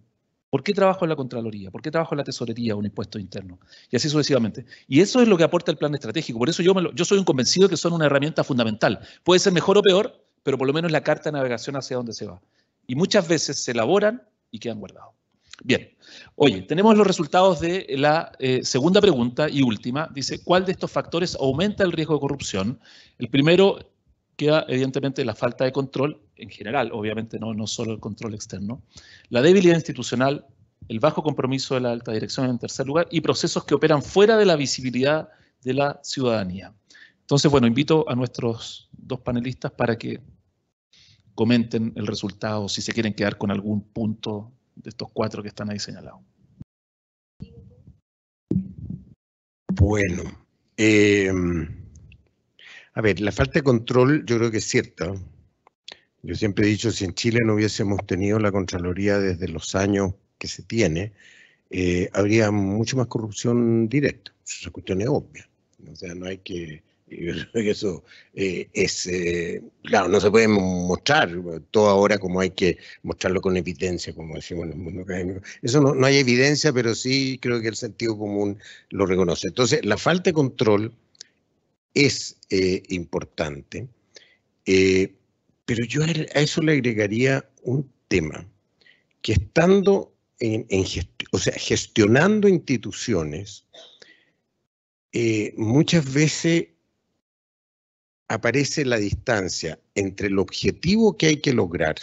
¿Por qué trabajo en la Contraloría? ¿Por qué trabajo en la Tesorería, o un impuesto interno? Y así sucesivamente. Y eso es lo que aporta el plan estratégico. Por eso yo, soy un convencido que son una herramienta fundamental. Puede ser mejor o peor, pero por lo menos la carta de navegación hacia dónde se va. Y muchas veces se elaboran y quedan guardados. Bien, oye, tenemos los resultados de la eh, segunda pregunta y última. Dice, ¿cuál de estos factores aumenta el riesgo de corrupción? El primero, queda evidentemente la falta de control en general, obviamente no, no solo el control externo, la debilidad institucional, el bajo compromiso de la alta dirección en tercer lugar y procesos que operan fuera de la visibilidad de la ciudadanía. Entonces, bueno, invito a nuestros dos panelistas para que comenten el resultado, si se quieren quedar con algún punto de estos cuatro que están ahí señalados. Bueno, eh, a ver, la falta de control yo creo que es cierta. Yo siempre he dicho, si en Chile no hubiésemos tenido la Contraloría desde los años que se tiene, eh, habría mucho más corrupción directa. Esa cuestión es obvia. O sea, no hay que... eso eh, es... Eh, claro, no se puede mostrar todo ahora como hay que mostrarlo con evidencia, como decimos en el mundo académico. Eso no, no hay evidencia, pero sí creo que el sentido común lo reconoce. Entonces, la falta de control es eh, importante. Eh, pero yo a eso le agregaría un tema, que estando en, o sea, gestionando instituciones, eh, muchas veces aparece la distancia entre el objetivo que hay que lograr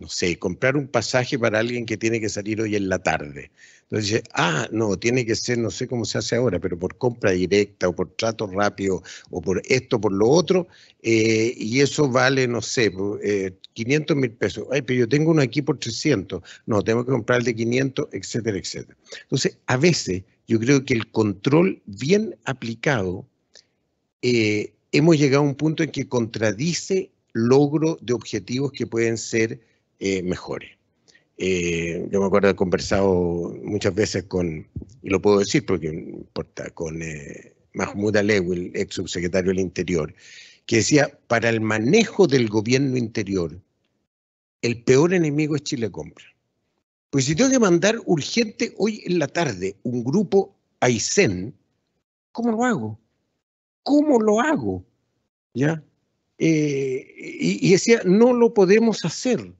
no sé, comprar un pasaje para alguien que tiene que salir hoy en la tarde. Entonces dice, ah, no, tiene que ser, no sé cómo se hace ahora, pero por compra directa o por trato rápido o por esto, por lo otro, eh, y eso vale, no sé, 500 eh, mil pesos. Ay, pero yo tengo uno aquí por 300. No, tengo que comprar el de 500, etcétera, etcétera. Entonces, a veces yo creo que el control bien aplicado, eh, hemos llegado a un punto en que contradice logro de objetivos que pueden ser eh, mejore. Eh, yo me acuerdo de conversado muchas veces con, y lo puedo decir porque importa, con eh, Mahmoud el ex subsecretario del Interior, que decía, para el manejo del gobierno interior, el peor enemigo es Chile Compra. Pues si tengo que mandar urgente hoy en la tarde un grupo a Aysén, ¿cómo lo hago? ¿Cómo lo hago? ¿Ya? Eh, y, y decía, no lo podemos hacer.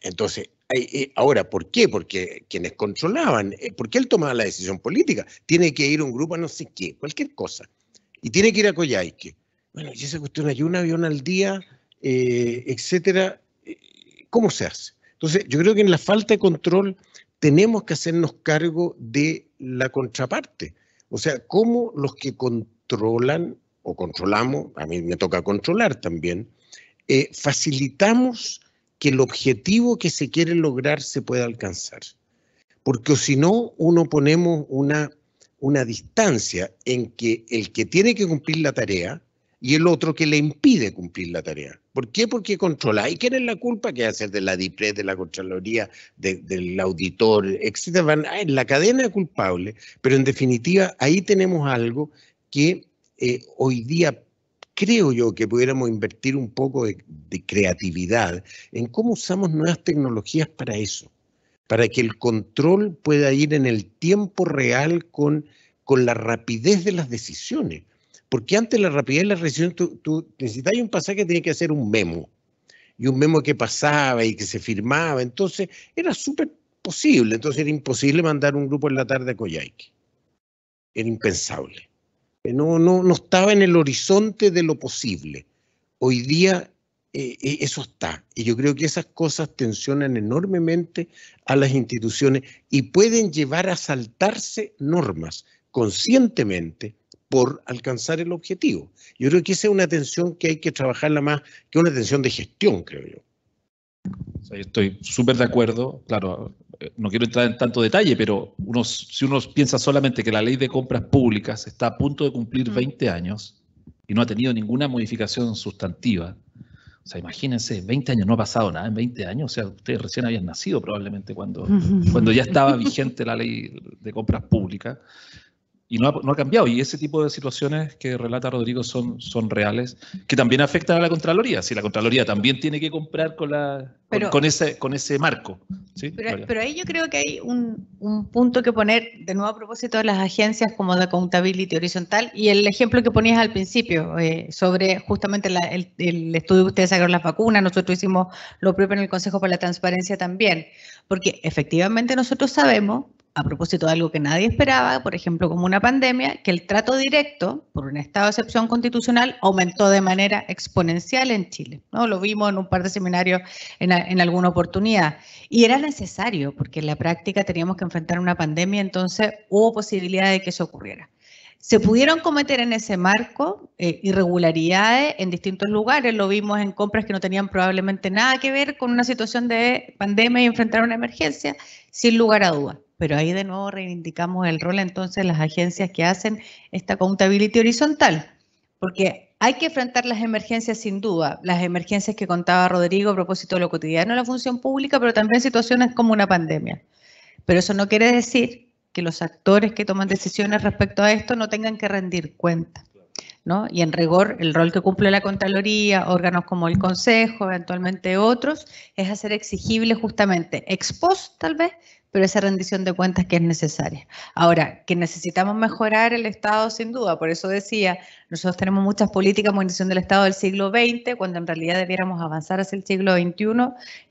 Entonces, eh, ahora, ¿por qué? Porque quienes controlaban, eh, ¿por qué él tomaba la decisión política? Tiene que ir un grupo a no sé qué, cualquier cosa. Y tiene que ir a Coyhaique. Bueno, y esa cuestión, hay un avión al día, eh, etcétera. ¿Cómo se hace? Entonces, yo creo que en la falta de control tenemos que hacernos cargo de la contraparte. O sea, cómo los que controlan o controlamos, a mí me toca controlar también, facilitamos que el objetivo que se quiere lograr se pueda alcanzar. Porque si no, uno ponemos una, una distancia en que el que tiene que cumplir la tarea y el otro que le impide cumplir la tarea. ¿Por qué? Porque controla. ¿Y quién es la culpa? que hacer de la DIPRES, de la Contraloría, del auditor, etc. Van ah, en la cadena culpable, pero en definitiva ahí tenemos algo que eh, hoy día creo yo que pudiéramos invertir un poco de, creatividad en cómo usamos nuevas tecnologías para eso, para que el control pueda ir en el tiempo real con, con la rapidez de las decisiones. Porque antes la rapidez de las decisiones, tú, un pasaje que tenía que hacer un memo, y un memo que pasaba y que se firmaba, entonces era súper posible, entonces era imposible mandar un grupo en la tarde a Coyhaique, era impensable no, no, no estaba en el horizonte de lo posible. Hoy día eh, eh, eso está. Y yo creo que esas cosas tensionan enormemente a las instituciones y pueden llevar a saltarse normas conscientemente por alcanzar el objetivo. Yo creo que esa es una tensión que hay que trabajarla más que una tensión de gestión, creo yo. yo estoy súper de acuerdo. Claro, eh, no quiero entrar en tanto detalle, pero si uno piensa solamente que la ley de compras públicas está a punto de cumplir 20 años y no ha tenido ninguna modificación sustantiva, o sea, imagínense, 20 años no ha pasado nada en 20 años, o sea, ustedes recién habían nacido probablemente cuando, cuando ya estaba vigente la ley de compras públicas y no ha, cambiado. Y ese tipo de situaciones que relata Rodrigo son, son reales, que también afectan a la Contraloría. Si la Contraloría también tiene que comprar con, la, con, ese, con ese marco. Pero, ahí yo creo que hay un, punto que poner, de nuevo a propósito de las agencias como de Accountability Horizontal y el ejemplo que ponías al principio eh, sobre justamente el, el, estudio que ustedes sacaron las vacunas, nosotros hicimos lo propio en el Consejo para la Transparencia también, porque efectivamente nosotros sabemos a propósito de algo que nadie esperaba, por ejemplo, como una pandemia, que el trato directo por un estado de excepción constitucional aumentó de manera exponencial en Chile. ¿no? Lo vimos en un par de seminarios en, alguna oportunidad. Y era necesario, porque en la práctica teníamos que enfrentar una pandemia, entonces hubo posibilidad de que eso ocurriera. Se pudieron cometer en ese marco eh, irregularidades en distintos lugares. Lo vimos en compras que no tenían probablemente nada que ver con una situación de pandemia y enfrentar una emergencia, sin lugar a dudas pero ahí de nuevo reivindicamos el rol entonces de las agencias que hacen esta contabilidad horizontal, porque hay que enfrentar las emergencias sin duda, las emergencias que contaba Rodrigo a propósito de lo cotidiano de la función pública, pero también situaciones como una pandemia. Pero eso no quiere decir que los actores que toman decisiones respecto a esto no tengan que rendir cuentas. ¿no? Y en rigor, el rol que cumple la Contraloría, órganos como el Consejo, eventualmente otros, es hacer exigible justamente, ex post tal vez, pero esa rendición de cuentas que es necesaria. Ahora, que necesitamos mejorar el Estado sin duda, por eso decía, nosotros tenemos muchas políticas de munición del Estado del siglo XX, cuando en realidad debiéramos avanzar hacia el siglo XXI,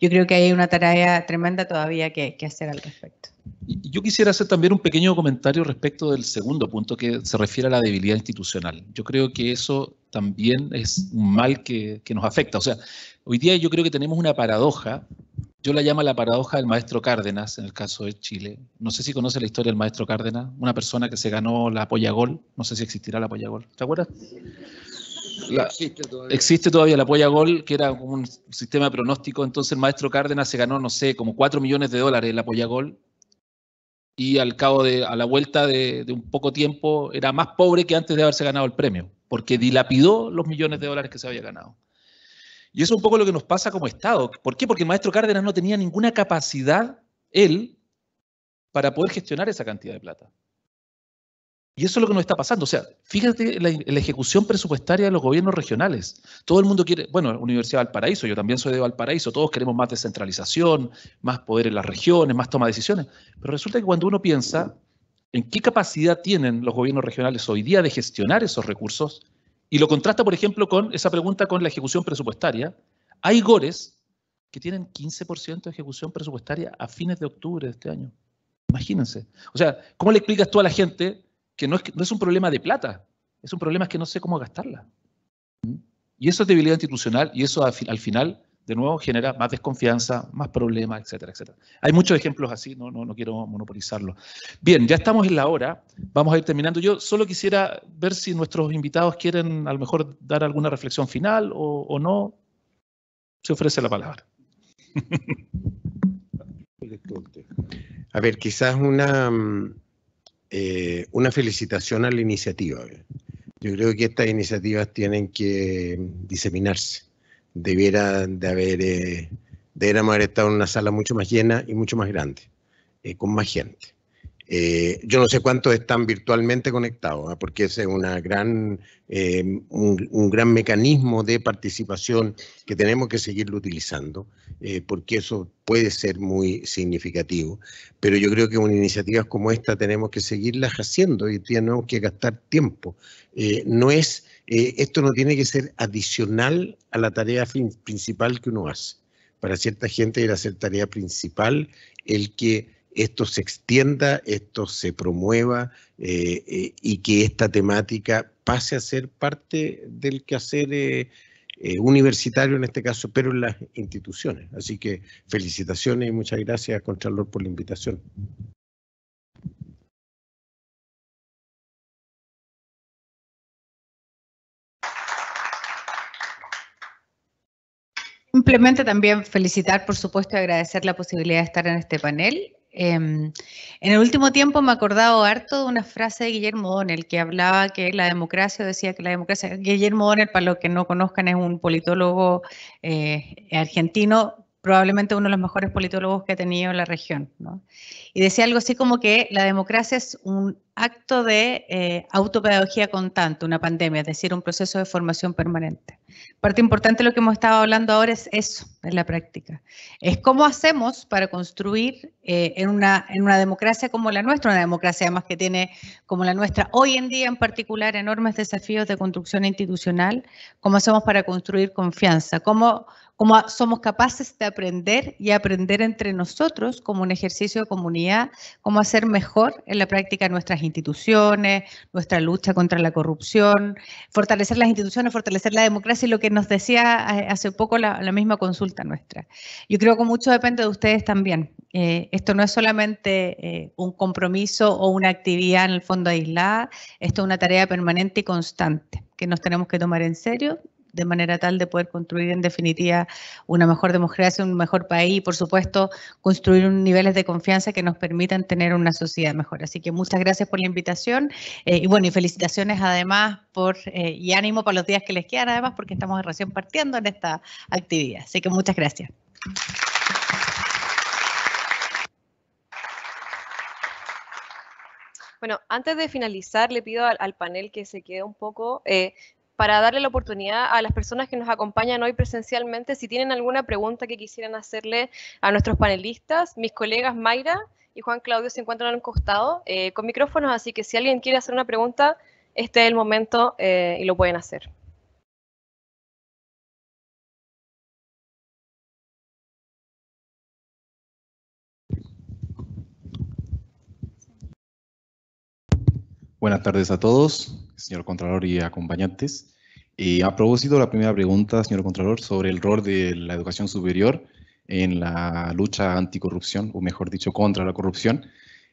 yo creo que hay una tarea tremenda todavía que hacer al respecto yo quisiera hacer también un pequeño comentario respecto del segundo punto que se refiere a la debilidad institucional. Yo creo que eso también es un mal que, nos afecta. O sea, hoy día yo creo que tenemos una paradoja yo la llamo la paradoja del maestro Cárdenas, en el caso de Chile. No sé si conoce la historia del maestro Cárdenas, una persona que se ganó la gol. No sé si existirá la gol. ¿Te acuerdas? existe, todavía. la polla gol, que era un sistema pronóstico. Entonces el maestro Cárdenas se ganó, no sé, como 4 millones de dólares la polla gol y al cabo de, a la vuelta de, un poco tiempo, era más pobre que antes de haberse ganado el premio, porque dilapidó los millones de dólares que se había ganado. Y eso es un poco lo que nos pasa como Estado. ¿Por qué? Porque el maestro Cárdenas no tenía ninguna capacidad, él, para poder gestionar esa cantidad de plata. Y eso es lo que nos está pasando. O sea, fíjate la, la, ejecución presupuestaria de los gobiernos regionales. Todo el mundo quiere, bueno, Universidad de Valparaíso, yo también soy de Valparaíso, todos queremos más descentralización, más poder en las regiones, más toma de decisiones. Pero resulta que cuando uno piensa en qué capacidad tienen los gobiernos regionales hoy día de gestionar esos recursos, y lo contrasta, por ejemplo, con esa pregunta con la ejecución presupuestaria, hay gores que tienen 15% de ejecución presupuestaria a fines de octubre de este año. Imagínense. O sea, ¿cómo le explicas tú a la gente? que no, es, no es un problema de plata, es un problema que no sé cómo gastarla. Y eso es debilidad institucional y eso al, final, de nuevo, genera más desconfianza, más problemas, etcétera, etcétera. Hay muchos ejemplos así, no, no, no quiero monopolizarlo. Bien, ya estamos en la hora, vamos a ir terminando. Yo solo quisiera ver si nuestros invitados quieren a lo mejor dar alguna reflexión final o no. Se ofrece la palabra. A ver, quizás una, mm, eh, una felicitación a la iniciativa. Eh. Yo creo que estas iniciativas tienen que diseminarse. Debiera de haber, eh, haber estado en una sala mucho más llena y mucho más grande, eh, con más gente. Eh, yo no sé cuántos están virtualmente conectados, ¿ah? porque ese es gran, eh, un, gran mecanismo de participación que tenemos que seguirlo utilizando, eh, porque eso puede ser muy significativo. Pero yo creo que con iniciativas como esta tenemos que seguirlas haciendo y tenemos que gastar tiempo. no es, esto no tiene que ser adicional a la tarea principal que uno hace. Para cierta gente era ser tarea principal el que esto se extienda, esto se promueva eh, eh, y que esta temática pase a ser parte del quehacer eh, universitario en este caso, pero en las instituciones. Así que felicitaciones y muchas gracias, Contralor, por la invitación. Simplemente también felicitar, por supuesto, y agradecer la posibilidad de estar en este panel Em, en el último tiempo me he acordado harto de una frase de Guillermo Donel que hablaba que la democracia, decía que la democracia, Guillermo Donel, para los que no conozcan, es un politólogo eh, argentino, probablemente uno de los mejores politólogos que ha tenido la región. Y decía algo así como que la democracia es un acto de eh, autopedagogía constante, una pandemia, es decir, un proceso de formación permanente. Parte importante de lo que hemos estado hablando ahora es eso en la práctica. Es cómo hacemos para construir eh, en, una, en una democracia como la nuestra, una democracia además que tiene como la nuestra hoy en día en particular enormes desafíos de construcción institucional, cómo hacemos para construir confianza, cómo, cómo somos capaces de aprender y aprender entre nosotros como un ejercicio de comunidad, cómo hacer mejor en la práctica nuestras instituciones, nuestra lucha contra la corrupción, fortalecer las instituciones, fortalecer la democracia y lo que nos decía eh, hace poco la misma consulta nuestra. Yo creo que mucho depende de ustedes también. Eh, esto no es solamente eh, un compromiso o una actividad en el fondo aislada, esto es una tarea permanente y constante que nos tenemos que tomar en serio de manera tal de poder construir en definitiva una mejor democracia, un mejor país y por supuesto construir niveles de confianza que nos permitan tener una sociedad mejor. Así que muchas gracias por la invitación eh, y bueno, y felicitaciones además por eh, y ánimo para los días que les quedan además porque estamos recién partiendo en esta actividad. Así que muchas gracias. Bueno, antes de finalizar, le pido al, panel que se quede un poco. Eh, para darle la oportunidad a las personas que nos acompañan hoy presencialmente, si tienen alguna pregunta que quisieran hacerle a nuestros panelistas, mis colegas Mayra y Juan Claudio se encuentran al costado eh, con micrófonos, así que si alguien quiere hacer una pregunta, este es el momento eh, y lo pueden hacer. Buenas tardes a todos, señor Contralor y acompañantes. Y a propósito, la primera pregunta, señor Contralor, sobre el rol de la educación superior en la lucha anticorrupción, o mejor dicho, contra la corrupción,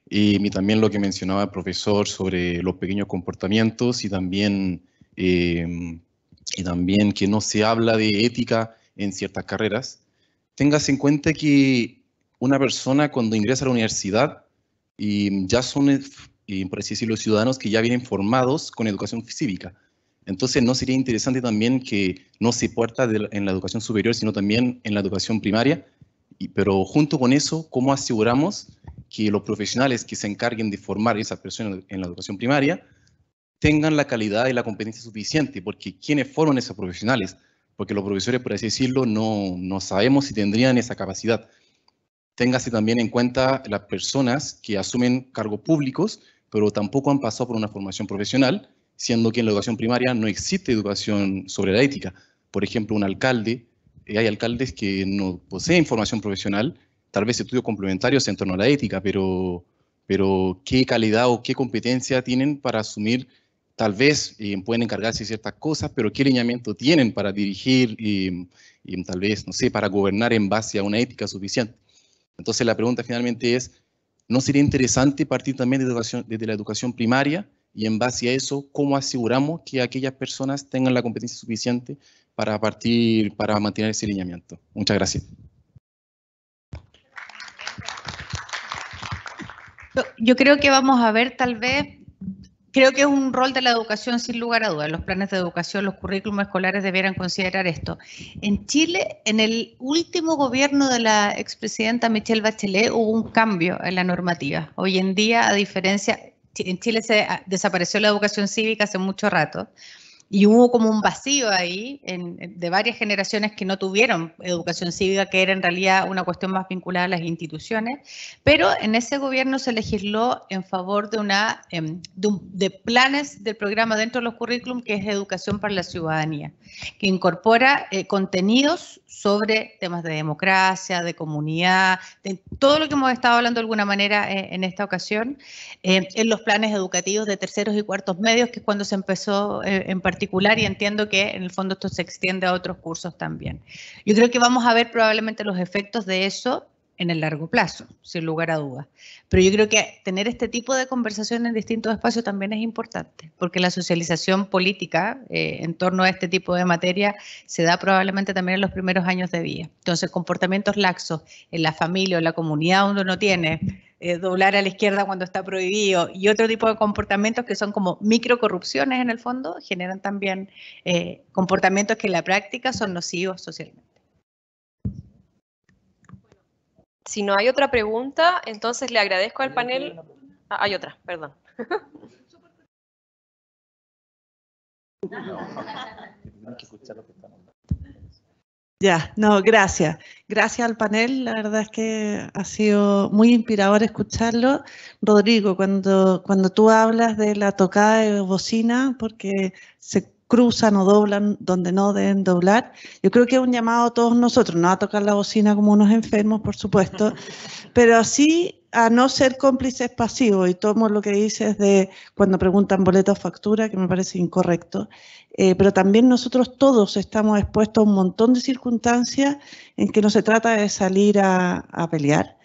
y también lo que mencionaba el profesor sobre los pequeños comportamientos em, y también, que no se habla de ética en ciertas carreras. Téngase en cuenta que una persona cuando ingresa a la universidad y ya son, eh, por así decirlo, ciudadanos que ya vienen formados con educación cívica entonces, ¿no sería interesante también que no se puerta en la educación superior, sino también en la educación primaria? pero junto con eso, ¿cómo aseguramos que los profesionales que se encarguen de formar a esas personas en la educación primaria tengan la calidad y la competencia suficiente? Porque ¿quiénes forman esos profesionales? Porque los profesores, por así decirlo, no, no sabemos si tendrían esa capacidad. Téngase también en cuenta las personas que asumen cargos públicos, pero tampoco han pasado por una formación profesional, siendo que en la educación primaria no existe educación sobre la ética. Por ejemplo, un alcalde, eh, hay alcaldes que no poseen formación profesional, tal vez estudios complementarios en torno a la ética, pero, pero qué calidad o qué competencia tienen para asumir, tal vez eh, pueden encargarse de ciertas cosas, pero qué lineamiento tienen para dirigir y, em, em, tal vez, no sé, para gobernar en base a una ética suficiente. Entonces la pregunta finalmente es, ¿no sería interesante partir también de, educación, desde la educación primaria y en base a eso, cómo aseguramos que aquellas personas tengan la competencia suficiente para partir, para mantener ese alineamiento? Muchas gracias. Yo creo que vamos a ver tal vez, creo que es un rol de la educación sin lugar a dudas. Los planes de educación, los currículums escolares debieran considerar esto. En Chile, en el último gobierno de la expresidenta Michelle Bachelet hubo un cambio en la normativa. Hoy en día, a diferencia, en Chile se ah, desapareció la educación cívica hace mucho rato y hubo como un vacío ahí de varias generaciones que no tuvieron educación cívica, que era en realidad una cuestión más vinculada a las instituciones, pero en ese gobierno se legisló en favor de, una, em, de, planes del programa dentro de los currículum que es Educación para la Ciudadanía, que incorpora eh, contenidos sobre temas de democracia, de comunidad, de todo lo que hemos estado hablando de alguna manera eh, en esta ocasión, eh, en los planes educativos de terceros y cuartos medios, que es cuando se empezó eh, en particular y entiendo que en el fondo esto se extiende a otros cursos también. Yo creo que vamos a ver probablemente los efectos de eso en el largo plazo, sin lugar a dudas. Pero yo creo que tener este tipo de conversación en distintos espacios también es importante, porque la socialización política eh, en torno a este tipo de materia se da probablemente también en los primeros años de vida. Entonces, comportamientos laxos en la familia o en la comunidad donde uno tiene, eh, doblar a la izquierda cuando está prohibido y otro tipo de comportamientos que son como microcorrupciones en el fondo, generan también eh, comportamientos que en la práctica son nocivos socialmente. Si no hay otra pregunta, entonces le agradezco al panel. Ah, hay otra, perdón. Ya, no, gracias. Gracias al panel, la verdad es que ha sido muy inspirador escucharlo. Rodrigo, cuando, cuando tú hablas de la tocada de bocina, porque se cruzan o doblan donde no deben doblar. Yo creo que es un llamado a todos nosotros, no a tocar la bocina como unos enfermos, por supuesto, pero así a no ser cómplices pasivos. Y tomo lo que dices de cuando preguntan boleto o factura, que me parece incorrecto. Eh, pero también nosotros todos estamos expuestos a un montón de circunstancias en que no se trata de salir a, pelear,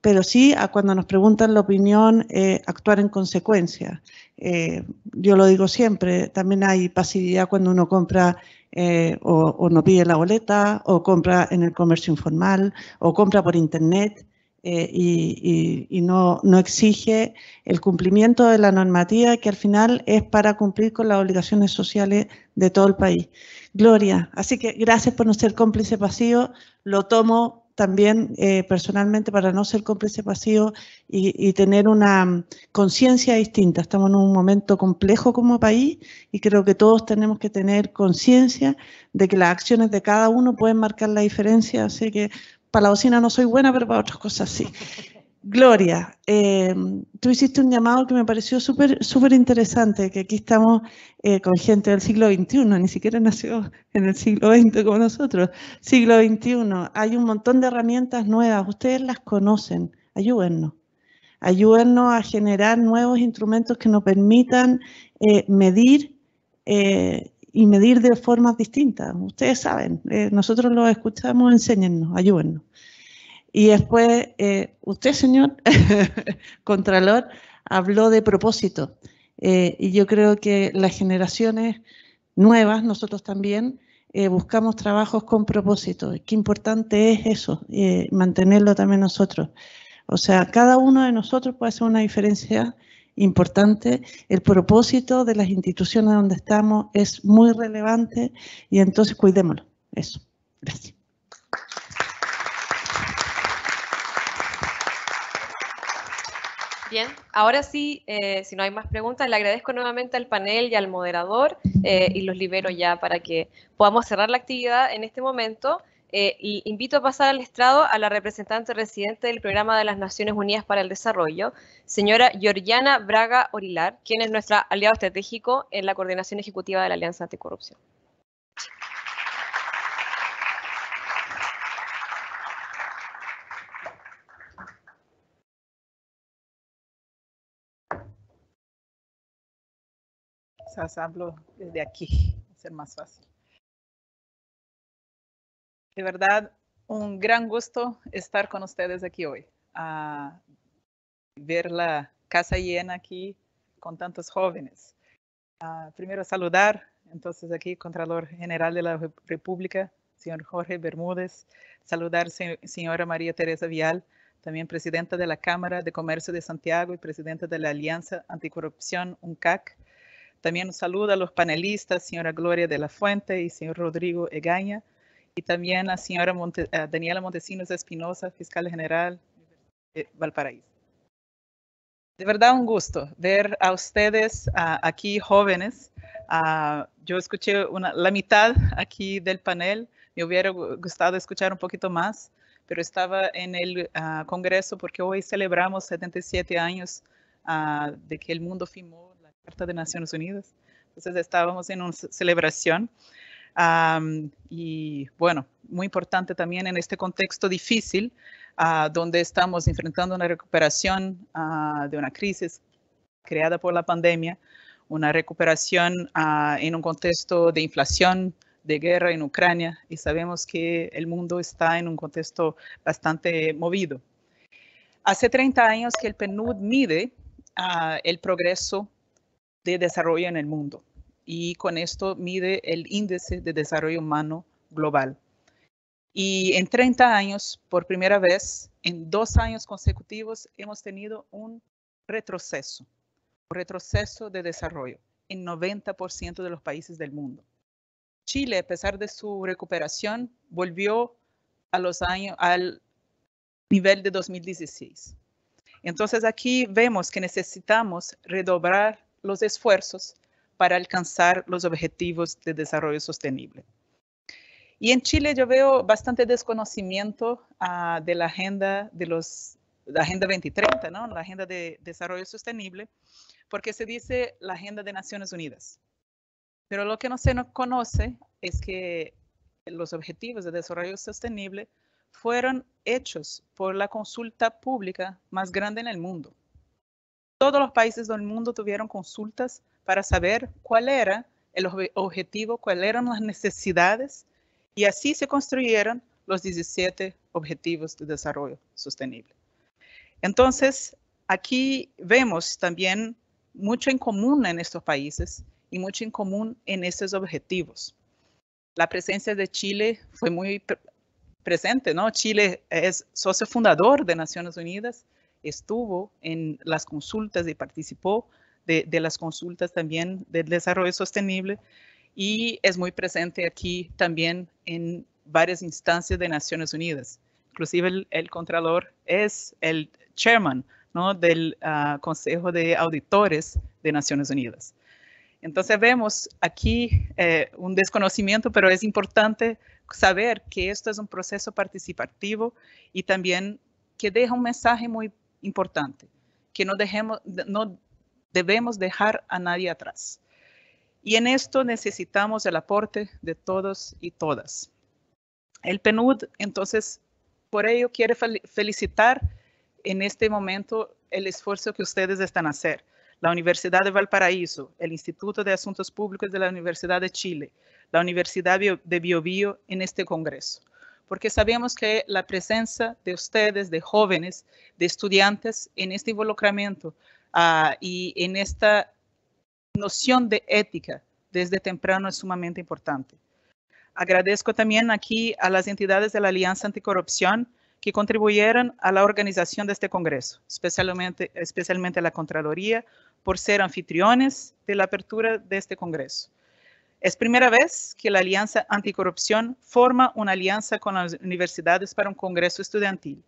pero sí a cuando nos preguntan la opinión, eh, actuar en consecuencia. Eh, yo lo digo siempre, también hay pasividad cuando uno compra eh, o, no pide la boleta, o compra en el comercio informal, o compra por internet eh, y, no, no, exige el cumplimiento de la normativa que al final es para cumplir con las obligaciones sociales de todo el país. Gloria, así que gracias por no ser cómplice pasivo, lo tomo también eh, personalmente para no ser cómplice pasivo y, tener una mm, conciencia distinta. Estamos en un momento complejo como país y creo que todos tenemos que tener conciencia de que las acciones de cada uno pueden marcar la diferencia, así que para la bocina no soy buena, pero para otras cosas sí. Gloria, eh, tú hiciste un llamado que me pareció súper súper interesante, que aquí estamos eh, con gente del siglo XXI, ni siquiera nació en el siglo XX como nosotros, siglo XXI. Hay un montón de herramientas nuevas, ustedes las conocen, ayúdennos. Ayúdennos a generar nuevos instrumentos que nos permitan eh, medir y medir de formas distintas. Ustedes saben, nosotros los escuchamos, enséñennos, ayúdennos. Y después, eh, usted, señor Contralor, habló de propósito. Eh, y yo creo que las generaciones nuevas, nosotros también, eh, buscamos trabajos con propósito. Qué importante es eso, mantenerlo también nosotros. O sea, cada uno de nosotros puede hacer una diferencia importante. El propósito de las instituciones donde estamos es muy relevante y entonces cuidémoslo. Eso. Gracias. Bien, ahora sí, eh, si no hay más preguntas, le agradezco nuevamente al panel y al moderador eh, y los libero ya para que podamos cerrar la actividad en este momento. Eh, y invito a pasar al estrado a la representante residente del Programa de las Naciones Unidas para el Desarrollo, señora Georgiana Braga Orilar, quien es nuestra aliado estratégico en la coordinación ejecutiva de la Alianza Anticorrupción. hablo desde aquí, va a ser más fácil. De verdad, un gran gusto estar con ustedes aquí hoy. ver la casa llena aquí con tantos jóvenes. Ah, primero saludar, entonces aquí, Contralor General de la República, señor Jorge Bermúdez. Saludar, señora María Teresa Vial, también presidenta de la Cámara de Comercio de Santiago y presidenta de la Alianza Anticorrupción, UNCAC. También un saludo a los panelistas, señora Gloria de la Fuente y señor Rodrigo Egaña, y también a señora Daniela Montesinos Espinosa, fiscal general de eh, Valparaíso. De verdad un gusto ver a ustedes aquí jóvenes. Ah, yo escuché la mitad aquí del panel, me hubiera gustado escuchar un poquito más, pero estaba en el ah, Congreso porque hoy celebramos 77 años ah, de que el mundo firmó de Naciones Unidas. Entonces estábamos en una celebración. y bueno, muy importante también en este contexto difícil, ah, donde estamos enfrentando una recuperación ah, de una crisis creada por la pandemia, una recuperación ah, en un contexto de inflación, de guerra en Ucrania, y sabemos que el mundo está en un contexto bastante movido. Hace 30 años que el PNUD mide el progreso de desarrollo en el mundo y con esto mide el índice de desarrollo humano global. Y en 30 años, por primera vez, en dos años consecutivos, hemos tenido un retroceso, un retroceso de desarrollo en 90% de los países del mundo. Chile, a pesar de su recuperación, volvió a los años, al nivel de 2016. Entonces aquí vemos que necesitamos redobrar los esfuerzos para alcanzar los objetivos de desarrollo sostenible. Y en Chile yo veo bastante desconocimiento ah, de la agenda de los la Agenda 2030, ¿no? la Agenda de Desarrollo Sostenible, porque se dice la Agenda de Naciones Unidas. Pero lo que no se conoce es que los objetivos de desarrollo sostenible fueron hechos por la consulta pública más grande en el mundo, todos los países del mundo tuvieron consultas para saber cuál era el objetivo, cuáles eran las necesidades y así se construyeron los 17 Objetivos de Desarrollo Sostenible. Entonces, aquí vemos también mucho en común en estos países y mucho en común en estos objetivos. La presencia de Chile fue muy presente, ¿no? Chile es socio fundador de Naciones Unidas estuvo en las consultas y participó de, las consultas también del desarrollo sostenible y es muy presente aquí también en varias instancias de Naciones Unidas. Inclusive el, el Contralor es el chairman ¿no? del ah, Consejo de Auditores de Naciones Unidas. Entonces vemos aquí eh, un desconocimiento, pero es importante saber que esto es un proceso participativo y también que deja un mensaje muy importante, que no, dejemos, no debemos dejar a nadie atrás. Y en esto necesitamos el aporte de todos y todas. El PNUD, entonces, por ello quiere felicitar en este momento el esfuerzo que ustedes están haciendo. La Universidad de Valparaíso, el Instituto de Asuntos Públicos de la Universidad de Chile, la Universidad de Biobío en este Congreso porque sabemos que la presencia de ustedes, de jóvenes, de estudiantes, en este involucramiento ah, y en esta noción de ética desde temprano es sumamente importante. Agradezco también aquí a las entidades de la Alianza Anticorrupción que contribuyeron a la organización de este Congreso, especialmente, especialmente a la Contraloría, por ser anfitriones de la apertura de este Congreso. Es primera vez que la Alianza Anticorrupción forma una alianza con las universidades para un congreso estudiantil.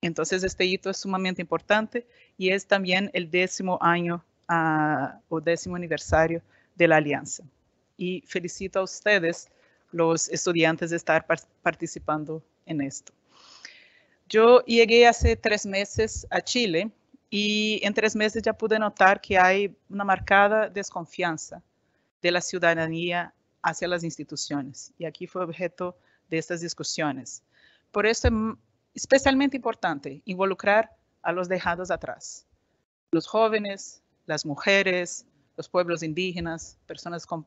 Entonces, este hito es sumamente importante y es también el décimo año ah, o décimo aniversario de la alianza. Y felicito a ustedes, los estudiantes, de estar participando en esto. Yo llegué hace tres meses a Chile y en tres meses ya pude notar que hay una marcada desconfianza de la ciudadanía hacia las instituciones. Y aquí fue objeto de estas discusiones. Por eso es especialmente importante involucrar a los dejados atrás, los jóvenes, las mujeres, los pueblos indígenas, personas con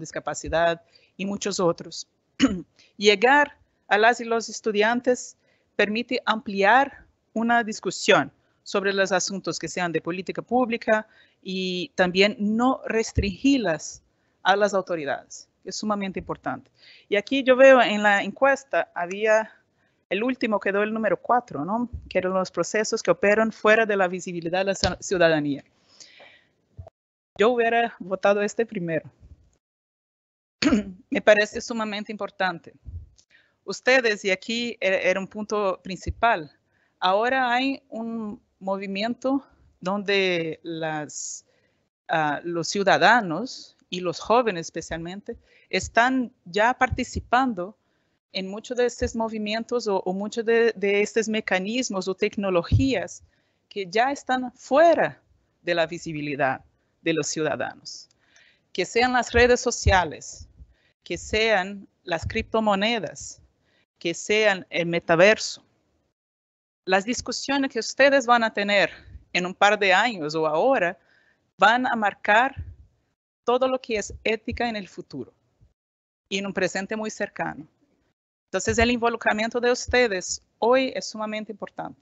discapacidad y muchos otros. Llegar a las y los estudiantes permite ampliar una discusión sobre los asuntos que sean de política pública y también no restringirlas a las autoridades. Es sumamente importante. Y aquí yo veo en la encuesta, había el último quedó el número cuatro, ¿no? que eran los procesos que operan fuera de la visibilidad de la ciudadanía. Yo hubiera votado este primero. Me parece sumamente importante. Ustedes, y aquí er-, era un punto principal, ahora hay un movimiento donde las, ah, los ciudadanos y los jóvenes especialmente, están ya participando en muchos de estos movimientos o, muchos de, estos mecanismos o tecnologías que ya están fuera de la visibilidad de los ciudadanos. Que sean las redes sociales, que sean las criptomonedas, que sean el metaverso. Las discusiones que ustedes van a tener en un par de años o ahora van a marcar todo lo que es ética en el futuro y en un presente muy cercano. Entonces, el involucramiento de ustedes hoy es sumamente importante,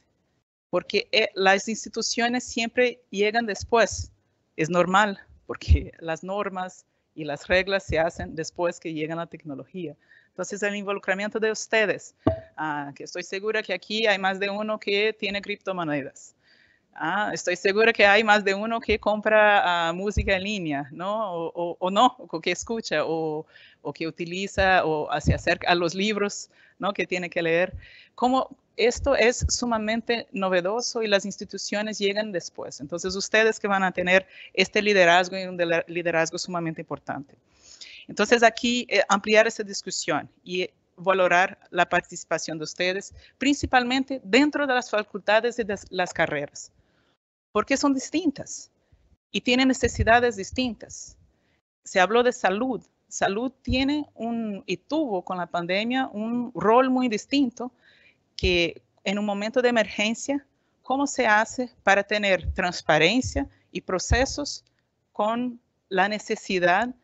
porque eh, las instituciones siempre llegan después. Es normal, porque las normas y las reglas se hacen después que llega la tecnología. Entonces, el involucramiento de ustedes, ah, que estoy segura que aquí hay más de uno que tiene criptomonedas. Ah, estoy segura que hay más de uno que compra ah, música en línea, ¿no? O, no, o que escucha, o, que utiliza, o ah, se acerca a los libros, ¿no? Que tiene que leer. Como esto es sumamente novedoso y las instituciones llegan después. Entonces, ustedes que van a tener este liderazgo y un liderazgo sumamente importante. Entonces, aquí eh, ampliar esa discusión y valorar la participación de ustedes, principalmente dentro de las facultades y las carreras porque son distintas y tienen necesidades distintas. Se habló de salud. Salud tiene un, y tuvo con la pandemia un rol muy distinto que en un momento de emergencia, ¿cómo se hace para tener transparencia y procesos con la necesidad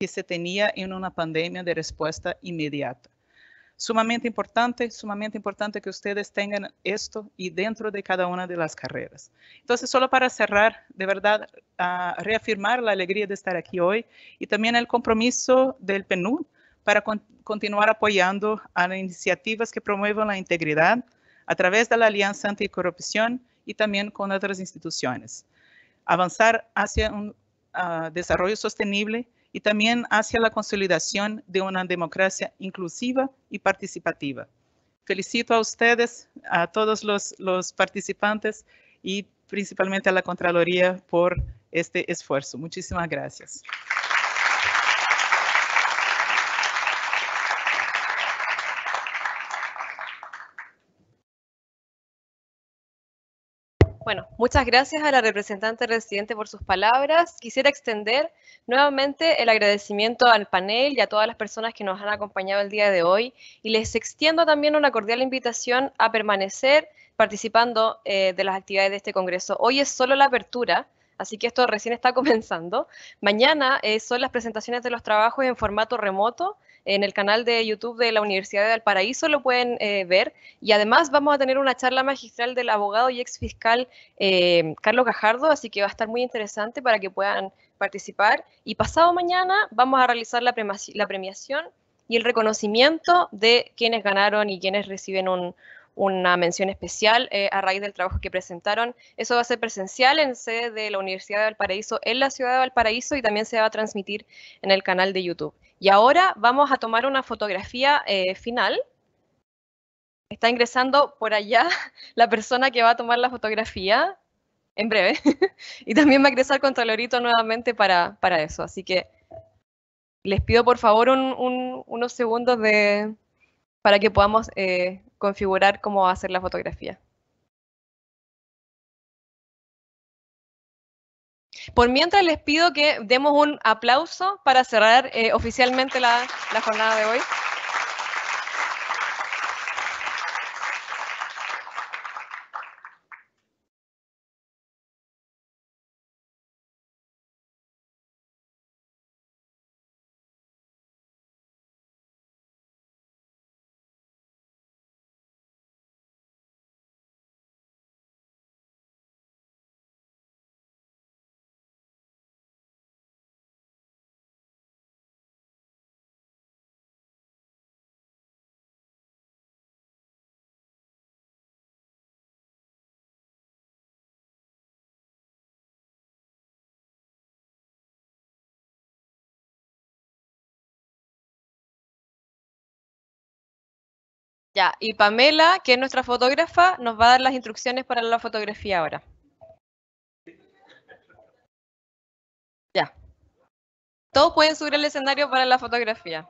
que se tenía en una pandemia de respuesta inmediata? sumamente importante, sumamente importante que ustedes tengan esto y dentro de cada una de las carreras. Entonces, solo para cerrar, de verdad, reafirmar la alegría de estar aquí hoy y también el compromiso del PNUD para continuar apoyando a las iniciativas que promuevan la integridad a través de la Alianza Anticorrupción y también con otras instituciones. Avanzar hacia un ah, desarrollo sostenible y también hacia la consolidación de una democracia inclusiva y participativa. Felicito a ustedes, a todos los, participantes y principalmente a la Contraloría por este esfuerzo. Muchísimas gracias. Bueno, muchas gracias a la representante residente por sus palabras. Quisiera extender nuevamente el agradecimiento al panel y a todas las personas que nos han acompañado el día de hoy y les extiendo también una cordial invitación a permanecer participando eh, de las actividades de este Congreso. Hoy es solo la apertura, así que esto recién está comenzando. Mañana eh, son las presentaciones de los trabajos en formato remoto en el canal de YouTube de la Universidad de Valparaíso, lo pueden eh, ver. Y además vamos a tener una charla magistral del abogado y ex fiscal eh, Carlos Gajardo, así que va a estar muy interesante para que puedan participar. Y pasado mañana vamos a realizar la, premiación y el reconocimiento de quienes ganaron y quienes reciben una mención especial eh, a raíz del trabajo que presentaron. Eso va a ser presencial en sede de la Universidad de Valparaíso, en la ciudad de Valparaíso, y también se va a transmitir en el canal de YouTube. Y ahora vamos a tomar una fotografía eh, final. Está ingresando por allá la persona que va a tomar la fotografía en breve. y también va a ingresar Contralorito nuevamente para, para eso. Así que les pido por favor un, unos segundos de, para que podamos eh, configurar cómo va a la fotografía. Por mientras les pido que demos un aplauso para cerrar eh, oficialmente la jornada de hoy. Ya, y Pamela, que es nuestra fotógrafa, nos va a dar las instrucciones para la fotografía ahora. Ya. Todos pueden subir al escenario para la fotografía.